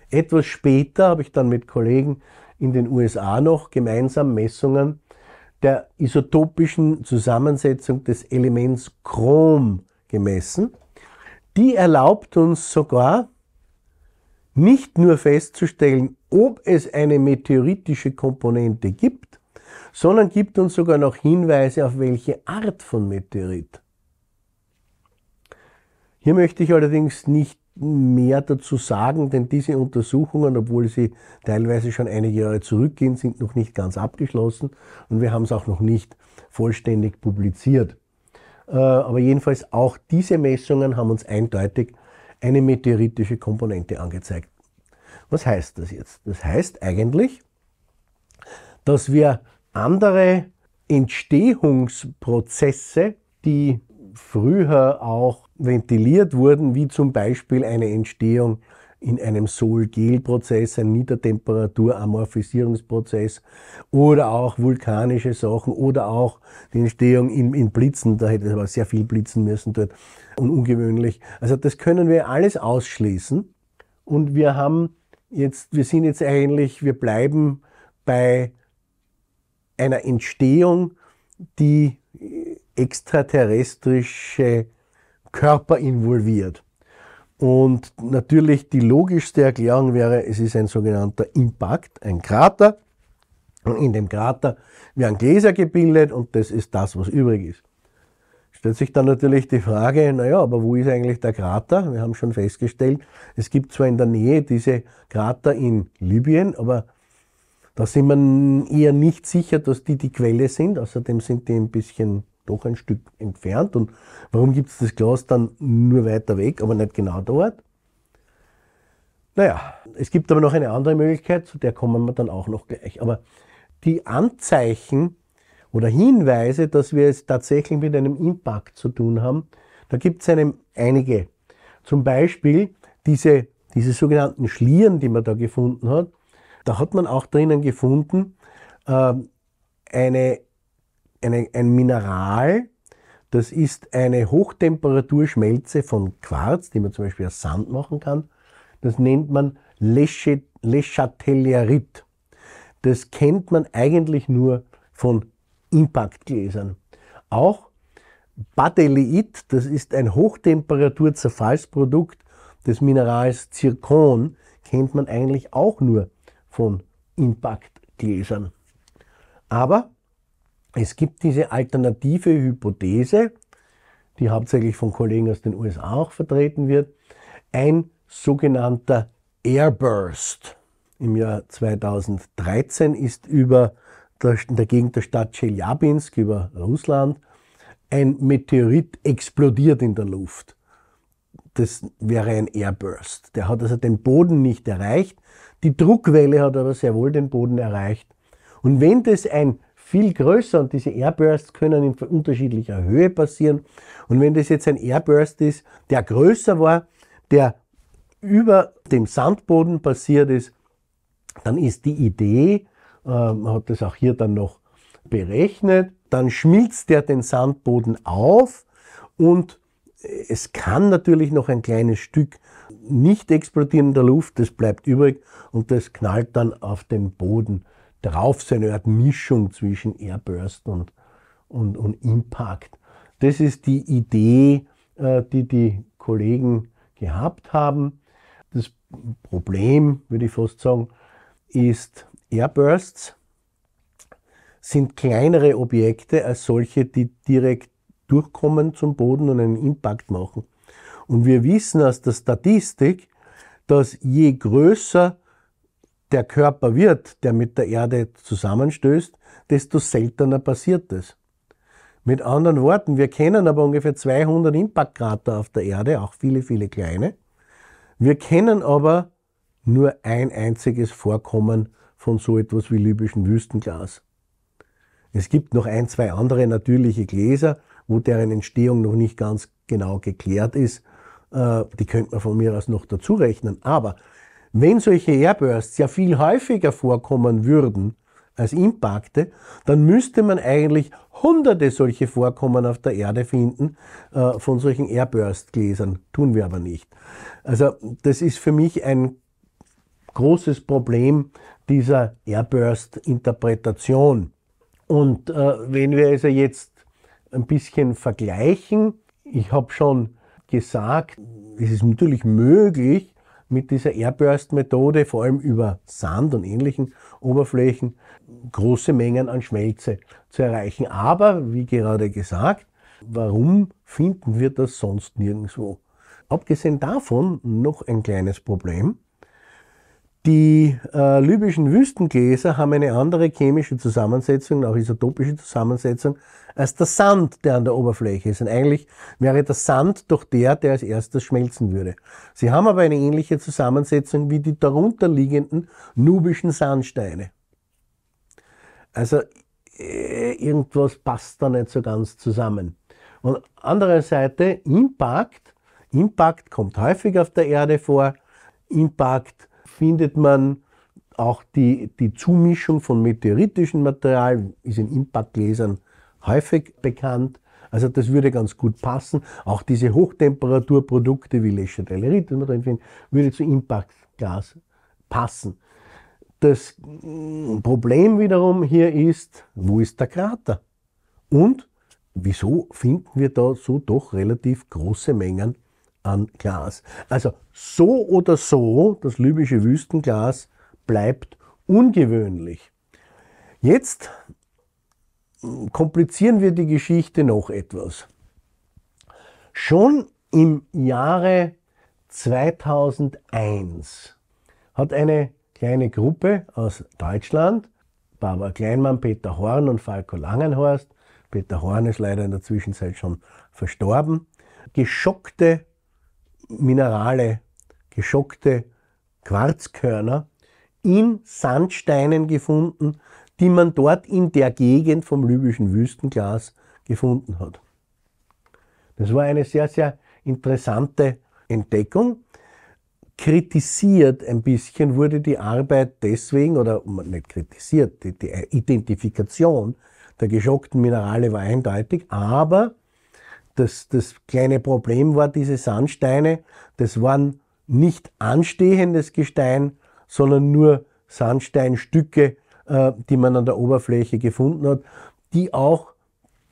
Etwas später habe ich dann mit Kollegen in den USA noch gemeinsam Messungen der isotopischen Zusammensetzung des Elements Chrom gemessen. Die erlaubt uns sogar nicht nur festzustellen, ob es eine meteoritische Komponente gibt, sondern gibt uns sogar noch Hinweise auf welche Art von Meteorit. Hier möchte ich allerdings nicht mehr dazu sagen, denn diese Untersuchungen, obwohl sie teilweise schon einige Jahre zurückgehen, sind noch nicht ganz abgeschlossen und wir haben es auch noch nicht vollständig publiziert. Äh, aber jedenfalls auch diese Messungen haben uns eindeutig eine meteoritische Komponente angezeigt. Was heißt das jetzt? Das heißt eigentlich, dass wir andere Entstehungsprozesse, die früher auch ventiliert wurden, wie zum Beispiel eine Entstehung in einem Sol-Gel-Prozess, ein Niedertemperatur-Amorphisierungsprozess oder auch vulkanische Sachen oder auch die Entstehung in, in Blitzen, da hätte es aber sehr viel blitzen müssen dort und ungewöhnlich. Also das können wir alles ausschließen und wir haben jetzt, wir sind jetzt eigentlich, wir bleiben bei einer Entstehung, die äh, extraterrestrische Körper involviert. Und natürlich die logischste Erklärung wäre, es ist ein sogenannter Impact, ein Krater. Und in dem Krater werden Gläser gebildet und das ist das, was übrig ist. Stellt sich dann natürlich die Frage, naja, aber wo ist eigentlich der Krater? Wir haben schon festgestellt, es gibt zwar in der Nähe diese Krater in Libyen, aber da sind wir eher nicht sicher, dass die die Quelle sind. Außerdem sind die ein bisschen doch ein Stück entfernt. Und warum gibt es das Glas dann nur weiter weg, aber nicht genau dort? Naja, es gibt aber noch eine andere Möglichkeit, zu der kommen wir dann auch noch gleich. Aber die Anzeichen oder Hinweise, dass wir es tatsächlich mit einem Impact zu tun haben, da gibt es einem einige. Zum Beispiel diese, diese sogenannten Schlieren, die man da gefunden hat, da hat man auch drinnen gefunden äh, eine eine, ein Mineral, das ist eine Hochtemperaturschmelze von Quarz, die man zum Beispiel aus Sand machen kann. Das nennt man Leschatelierit. Das kennt man eigentlich nur von Impactgläsern. Auch Badeliit, das ist ein Hochtemperatur-Zerfallsprodukt des Minerals Zirkon, kennt man eigentlich auch nur von Impactgläsern. Aber es gibt diese alternative Hypothese, die hauptsächlich von Kollegen aus den USA auch vertreten wird, ein sogenannter Airburst. Im Jahr 2013 ist über der, der Gegend der Stadt Chelyabinsk, über Russland, ein Meteorit explodiert in der Luft. Das wäre ein Airburst. Der hat also den Boden nicht erreicht. Die Druckwelle hat aber sehr wohl den Boden erreicht. Und wenn das ein viel größer und diese Airbursts können in unterschiedlicher Höhe passieren. Und wenn das jetzt ein Airburst ist, der größer war, der über dem Sandboden passiert ist, dann ist die Idee, äh, man hat das auch hier dann noch berechnet, dann schmilzt der den Sandboden auf und es kann natürlich noch ein kleines Stück nicht explodieren in der Luft, das bleibt übrig und das knallt dann auf den Boden drauf so eine Art Mischung zwischen Airburst und, und, und Impact. Das ist die Idee, äh, die die Kollegen gehabt haben. Das Problem, würde ich fast sagen, ist Airbursts sind kleinere Objekte als solche, die direkt durchkommen zum Boden und einen Impact machen. Und wir wissen aus der Statistik, dass je größer der Körper wird, der mit der Erde zusammenstößt, desto seltener passiert es. Mit anderen Worten, wir kennen aber ungefähr 200 Impactkrater auf der Erde, auch viele, viele kleine. Wir kennen aber nur ein einziges Vorkommen von so etwas wie libyschen Wüstenglas. Es gibt noch ein, zwei andere natürliche Gläser, wo deren Entstehung noch nicht ganz genau geklärt ist. Äh, die könnte man von mir aus noch dazu rechnen. Aber wenn solche Airbursts ja viel häufiger vorkommen würden als Impakte, dann müsste man eigentlich hunderte solche Vorkommen auf der Erde finden äh, von solchen Airburst-Gläsern. Tun wir aber nicht. Also das ist für mich ein großes Problem dieser Airburst-Interpretation. Und äh, wenn wir also jetzt ein bisschen vergleichen, ich habe schon gesagt, es ist natürlich möglich, mit dieser Airburst-Methode, vor allem über Sand und ähnlichen Oberflächen, große Mengen an Schmelze zu erreichen. Aber, wie gerade gesagt, warum finden wir das sonst nirgendwo? Abgesehen davon noch ein kleines Problem. Die äh, libyschen Wüstengläser haben eine andere chemische Zusammensetzung, auch isotopische Zusammensetzung, als der Sand, der an der Oberfläche ist. Und eigentlich wäre der Sand doch der, der als erstes schmelzen würde. Sie haben aber eine ähnliche Zusammensetzung wie die darunterliegenden nubischen Sandsteine. Also äh, irgendwas passt da nicht so ganz zusammen. Und andere Seite, Impact. Impact kommt häufig auf der Erde vor. Impact findet man auch die, die Zumischung von meteoritischem Material, ist in Impactgläsern häufig bekannt. Also das würde ganz gut passen. Auch diese Hochtemperaturprodukte wie Leschatellerit, das man drin findet, würde zu Impactglas passen. Das mm, Problem wiederum hier ist, wo ist der Krater? Und wieso finden wir da so doch relativ große Mengen an Glas. Also so oder so, das libysche Wüstenglas bleibt ungewöhnlich. Jetzt hm, komplizieren wir die Geschichte noch etwas. Schon im Jahre 2001 hat eine kleine Gruppe aus Deutschland, Barbara Kleinmann, Peter Horn und Falco Langenhorst, Peter Horn ist leider in der Zwischenzeit schon verstorben, geschockte Minerale, geschockte Quarzkörner in Sandsteinen gefunden, die man dort in der Gegend vom libyschen Wüstenglas gefunden hat. Das war eine sehr, sehr interessante Entdeckung. Kritisiert ein bisschen wurde die Arbeit deswegen, oder nicht kritisiert, die, Identifikation der geschockten Minerale war eindeutig, aber das, das kleine Problem war, diese Sandsteine, das waren nicht anstehendes Gestein, sondern nur Sandsteinstücke, äh, die man an der Oberfläche gefunden hat, die auch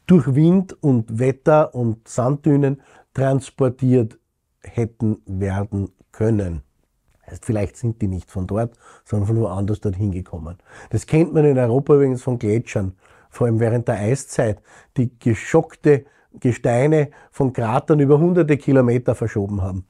durch Wind und Wetter und Sanddünen transportiert hätten werden können. Heißt, vielleicht sind die nicht von dort, sondern von woanders dorthin gekommen. Das kennt man in Europa übrigens von Gletschern, vor allem während der Eiszeit. Die geschockte Gesteine von Kratern über hunderte Kilometer verschoben haben.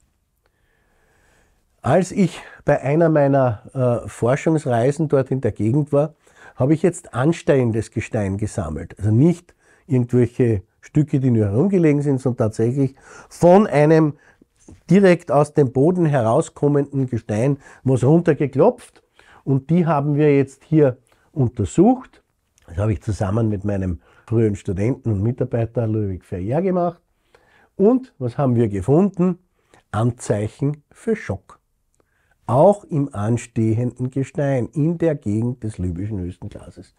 Als ich bei einer meiner äh, Forschungsreisen dort in der Gegend war, habe ich jetzt ansteigendes Gestein gesammelt. Also nicht irgendwelche Stücke, die nur herumgelegen sind, sondern tatsächlich von einem direkt aus dem Boden herauskommenden Gestein was runtergeklopft. Und die haben wir jetzt hier untersucht. Das habe ich zusammen mit meinem früher Studenten- und Mitarbeiter Ludwig Ferrier gemacht. Und was haben wir gefunden? Anzeichen für Schock. Auch im anstehenden Gestein in der Gegend des libyschen Wüstenglases.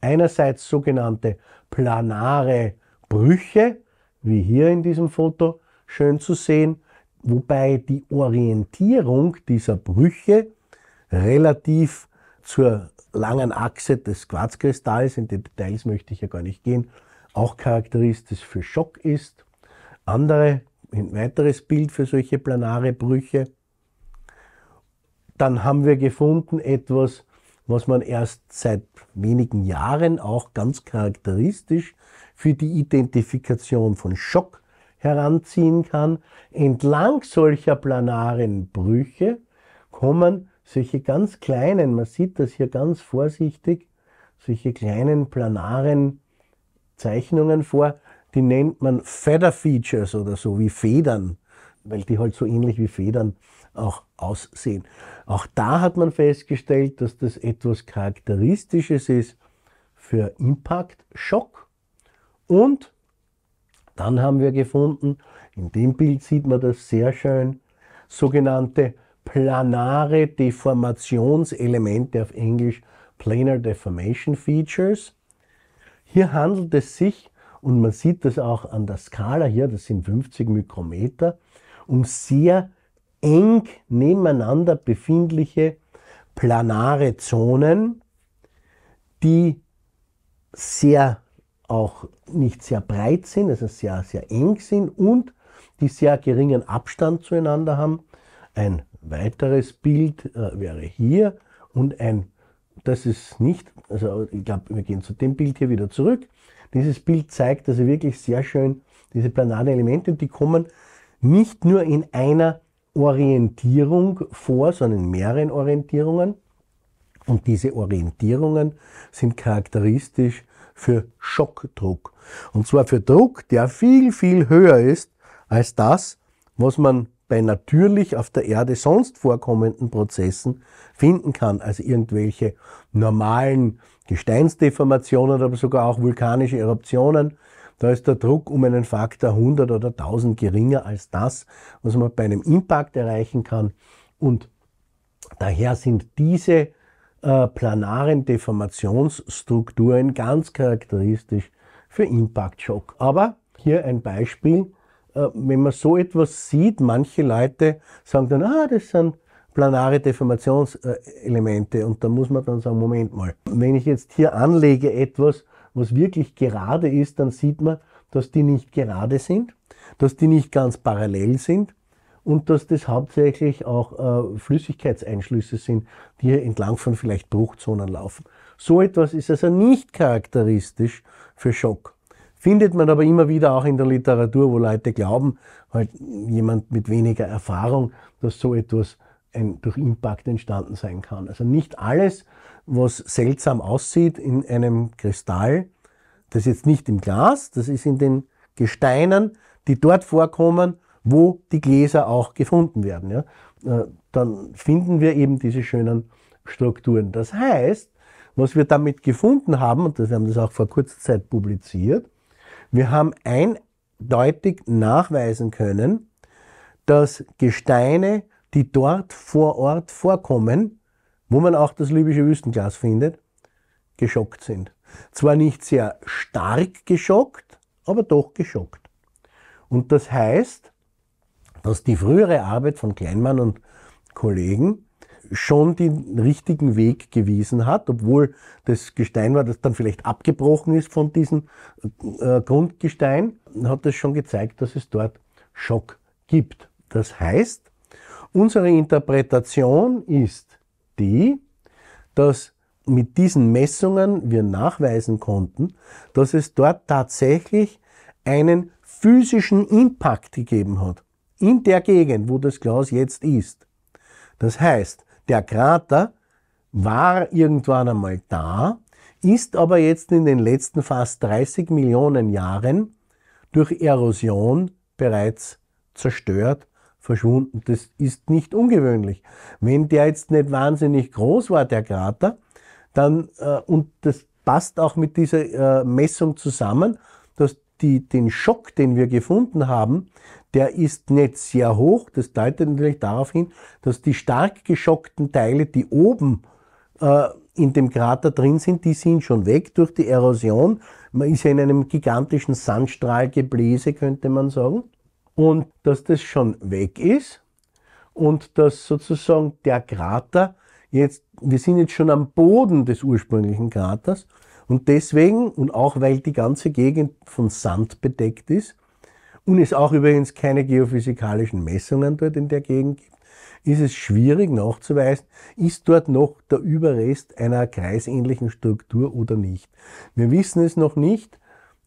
Einerseits sogenannte planare Brüche, wie hier in diesem Foto schön zu sehen, wobei die Orientierung dieser Brüche relativ zur langen Achse des Quarzkristalls, in die Details möchte ich ja gar nicht gehen, auch charakteristisch für Schock ist. Andere, ein weiteres Bild für solche planare Brüche. Dann haben wir gefunden etwas, was man erst seit wenigen Jahren auch ganz charakteristisch für die Identifikation von Schock heranziehen kann. Entlang solcher planaren Brüche kommen solche ganz kleinen, man sieht das hier ganz vorsichtig, solche kleinen planaren Zeichnungen vor, die nennt man Feather Features oder so, wie Federn, weil die halt so ähnlich wie Federn auch aussehen. Auch da hat man festgestellt, dass das etwas Charakteristisches ist für Impact, Schock und dann haben wir gefunden, in dem Bild sieht man das sehr schön, sogenannte planare Deformationselemente auf Englisch Planar Deformation Features. Hier handelt es sich, und man sieht das auch an der Skala hier, das sind 50 Mikrometer, um sehr eng nebeneinander befindliche planare Zonen, die sehr auch nicht sehr breit sind, also sehr, sehr eng sind und die sehr geringen Abstand zueinander haben. Ein weiteres Bild äh, wäre hier und ein, das ist nicht, also ich glaube, wir gehen zu dem Bild hier wieder zurück. Dieses Bild zeigt also wirklich sehr schön diese planaren Elemente und die kommen nicht nur in einer Orientierung vor, sondern in mehreren Orientierungen. Und diese Orientierungen sind charakteristisch für Schockdruck. Und zwar für Druck, der viel, viel höher ist als das, was man bei natürlich auf der Erde sonst vorkommenden Prozessen finden kann, also irgendwelche normalen Gesteinsdeformationen, aber sogar auch vulkanische Eruptionen, da ist der Druck um einen Faktor 100 oder 1000 geringer als das, was man bei einem Impact erreichen kann. Und daher sind diese äh, planaren Deformationsstrukturen ganz charakteristisch für Impact schock Aber hier ein Beispiel äh, wenn man so etwas sieht, manche Leute sagen dann, ah, das sind planare Deformationselemente. Und da muss man dann sagen, Moment mal, wenn ich jetzt hier anlege etwas, was wirklich gerade ist, dann sieht man, dass die nicht gerade sind, dass die nicht ganz parallel sind und dass das hauptsächlich auch äh, Flüssigkeitseinschlüsse sind, die hier entlang von vielleicht Bruchzonen laufen. So etwas ist also nicht charakteristisch für Schock. Findet man aber immer wieder auch in der Literatur, wo Leute glauben, halt jemand mit weniger Erfahrung, dass so etwas ein, durch Impact entstanden sein kann. Also nicht alles, was seltsam aussieht in einem Kristall, das ist jetzt nicht im Glas, das ist in den Gesteinen, die dort vorkommen, wo die Gläser auch gefunden werden. Ja? Äh, dann finden wir eben diese schönen Strukturen. Das heißt, was wir damit gefunden haben, und wir haben das auch vor kurzer Zeit publiziert, wir haben eindeutig nachweisen können, dass Gesteine, die dort vor Ort vorkommen, wo man auch das libysche Wüstenglas findet, geschockt sind. Zwar nicht sehr stark geschockt, aber doch geschockt. Und das heißt, dass die frühere Arbeit von Kleinmann und Kollegen schon den richtigen Weg gewiesen hat, obwohl das Gestein war, das dann vielleicht abgebrochen ist von diesem äh, Grundgestein, hat das schon gezeigt, dass es dort Schock gibt. Das heißt, unsere Interpretation ist die, dass mit diesen Messungen wir nachweisen konnten, dass es dort tatsächlich einen physischen Impact gegeben hat. In der Gegend, wo das Glas jetzt ist. Das heißt, der Krater war irgendwann einmal da, ist aber jetzt in den letzten fast 30 Millionen Jahren durch Erosion bereits zerstört, verschwunden. Das ist nicht ungewöhnlich. Wenn der jetzt nicht wahnsinnig groß war, der Krater, dann, äh, und das passt auch mit dieser äh, Messung zusammen, dass die, den Schock, den wir gefunden haben, der ist nicht sehr hoch. Das deutet natürlich darauf hin, dass die stark geschockten Teile, die oben äh, in dem Krater drin sind, die sind schon weg durch die Erosion. Man ist ja in einem gigantischen Sandstrahlgebläse, könnte man sagen. Und dass das schon weg ist und dass sozusagen der Krater jetzt, wir sind jetzt schon am Boden des ursprünglichen Kraters und deswegen und auch weil die ganze Gegend von Sand bedeckt ist, und es auch übrigens keine geophysikalischen Messungen dort in der Gegend gibt, ist es schwierig nachzuweisen, ist dort noch der Überrest einer kreisähnlichen Struktur oder nicht. Wir wissen es noch nicht.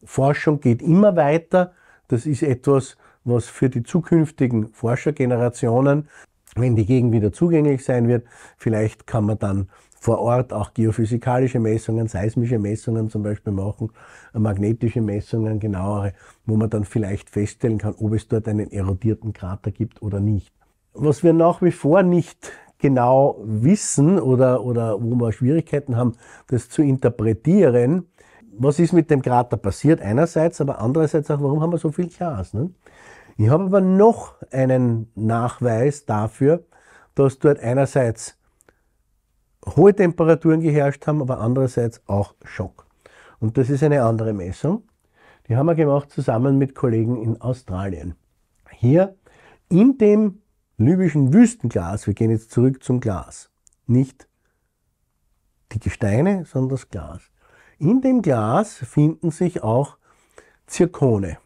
Forschung geht immer weiter. Das ist etwas, was für die zukünftigen Forschergenerationen, wenn die Gegend wieder zugänglich sein wird, vielleicht kann man dann vor Ort auch geophysikalische Messungen, seismische Messungen zum Beispiel machen, äh, magnetische Messungen, genauere, wo man dann vielleicht feststellen kann, ob es dort einen erodierten Krater gibt oder nicht. Was wir nach wie vor nicht genau wissen oder, oder wo wir Schwierigkeiten haben, das zu interpretieren, was ist mit dem Krater passiert einerseits, aber andererseits auch, warum haben wir so viel Gas? Ne? Ich habe aber noch einen Nachweis dafür, dass dort einerseits hohe Temperaturen geherrscht haben, aber andererseits auch Schock. Und das ist eine andere Messung. Die haben wir gemacht zusammen mit Kollegen in Australien. Hier in dem libyschen Wüstenglas, wir gehen jetzt zurück zum Glas, nicht die Gesteine, sondern das Glas. In dem Glas finden sich auch Zirkone.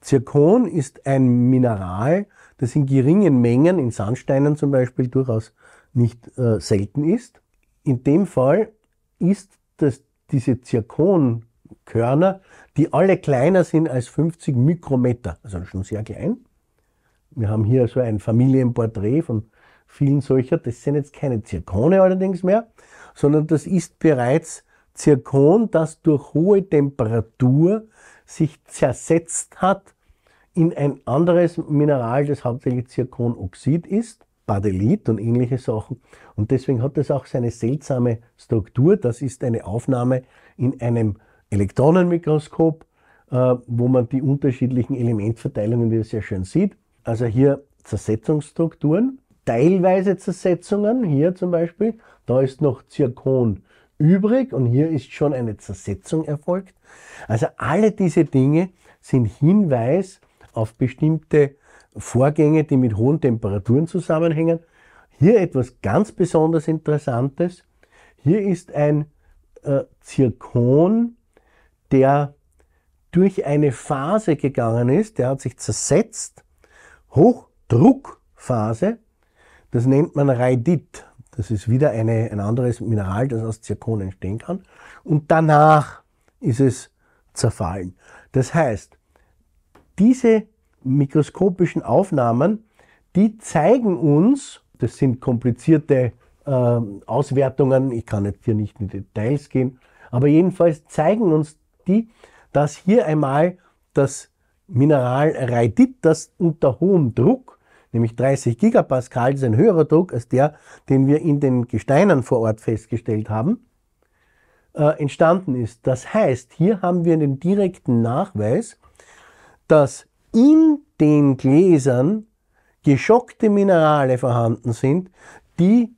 Zirkon ist ein Mineral, das in geringen Mengen, in Sandsteinen zum Beispiel, durchaus nicht äh, selten ist. In dem Fall ist das, diese Zirkonkörner, die alle kleiner sind als 50 Mikrometer, also schon sehr klein. Wir haben hier so ein Familienporträt von vielen solcher. Das sind jetzt keine Zirkone allerdings mehr, sondern das ist bereits Zirkon, das durch hohe Temperatur sich zersetzt hat in ein anderes Mineral, das hauptsächlich Zirkonoxid ist. Badelit und ähnliche Sachen. Und deswegen hat das auch seine seltsame Struktur. Das ist eine Aufnahme in einem Elektronenmikroskop, äh, wo man die unterschiedlichen Elementverteilungen wieder sehr schön sieht. Also hier Zersetzungsstrukturen, teilweise Zersetzungen, hier zum Beispiel, da ist noch Zirkon übrig und hier ist schon eine Zersetzung erfolgt. Also alle diese Dinge sind Hinweis auf bestimmte Vorgänge, die mit hohen Temperaturen zusammenhängen. Hier etwas ganz besonders Interessantes. Hier ist ein äh, Zirkon, der durch eine Phase gegangen ist, der hat sich zersetzt. Hochdruckphase, das nennt man Raidit. Das ist wieder eine, ein anderes Mineral, das aus Zirkon entstehen kann. Und danach ist es zerfallen. Das heißt, diese mikroskopischen Aufnahmen, die zeigen uns, das sind komplizierte äh, Auswertungen, ich kann jetzt hier nicht in die Details gehen, aber jedenfalls zeigen uns die, dass hier einmal das Mineral Radit, das unter hohem Druck, nämlich 30 Gigapascal, ist ein höherer Druck als der, den wir in den Gesteinen vor Ort festgestellt haben, äh, entstanden ist. Das heißt, hier haben wir einen direkten Nachweis, dass in den Gläsern geschockte Minerale vorhanden sind, die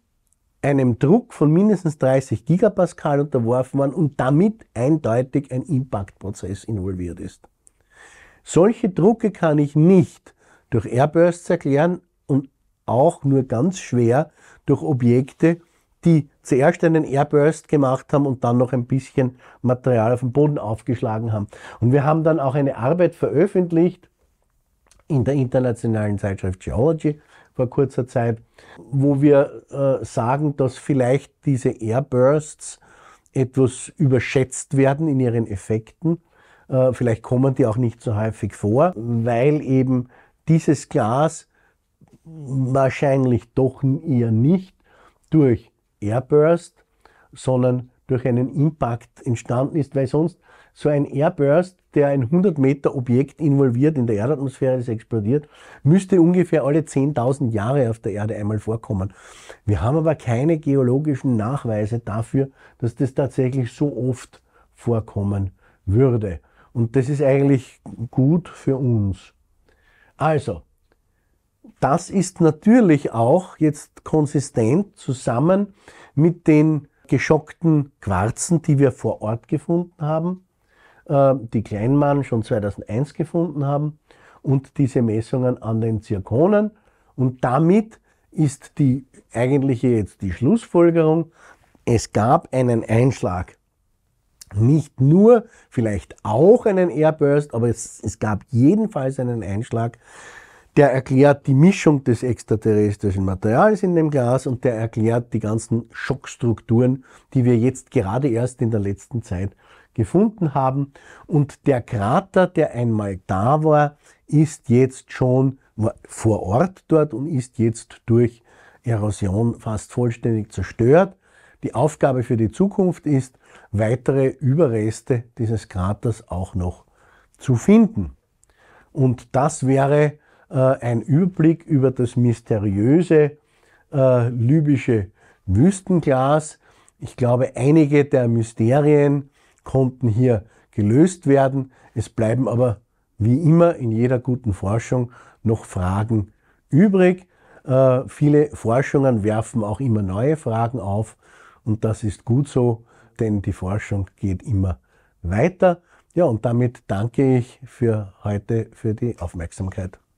einem Druck von mindestens 30 Gigapascal unterworfen waren und damit eindeutig ein Impactprozess involviert ist. Solche Drucke kann ich nicht durch Airbursts erklären und auch nur ganz schwer durch Objekte, die zuerst einen Airburst gemacht haben und dann noch ein bisschen Material auf dem Boden aufgeschlagen haben. Und wir haben dann auch eine Arbeit veröffentlicht, in der internationalen Zeitschrift Geology vor kurzer Zeit, wo wir äh, sagen, dass vielleicht diese Airbursts etwas überschätzt werden in ihren Effekten. Äh, vielleicht kommen die auch nicht so häufig vor, weil eben dieses Glas wahrscheinlich doch eher nicht durch Airburst, sondern durch einen Impact entstanden ist, weil sonst so ein Airburst, der ein 100 Meter Objekt involviert in der Erdatmosphäre, das explodiert, müsste ungefähr alle 10.000 Jahre auf der Erde einmal vorkommen. Wir haben aber keine geologischen Nachweise dafür, dass das tatsächlich so oft vorkommen würde. Und das ist eigentlich gut für uns. Also, das ist natürlich auch jetzt konsistent zusammen mit den geschockten Quarzen, die wir vor Ort gefunden haben. Äh, die Kleinmann schon 2001 gefunden haben und diese Messungen an den Zirkonen. Und damit ist die eigentliche jetzt die Schlussfolgerung, es gab einen Einschlag. Nicht nur, vielleicht auch einen Airburst, aber es, es gab jedenfalls einen Einschlag, der erklärt die Mischung des extraterrestrischen Materials in dem Glas und der erklärt die ganzen Schockstrukturen, die wir jetzt gerade erst in der letzten Zeit gefunden haben. Und der Krater, der einmal da war, ist jetzt schon vor Ort dort und ist jetzt durch Erosion fast vollständig zerstört. Die Aufgabe für die Zukunft ist, weitere Überreste dieses Kraters auch noch zu finden. Und das wäre äh, ein Überblick über das mysteriöse äh, libysche Wüstenglas. Ich glaube, einige der Mysterien konnten hier gelöst werden. Es bleiben aber wie immer in jeder guten Forschung noch Fragen übrig. Äh, viele Forschungen werfen auch immer neue Fragen auf und das ist gut so, denn die Forschung geht immer weiter. Ja, und damit danke ich für heute für die Aufmerksamkeit.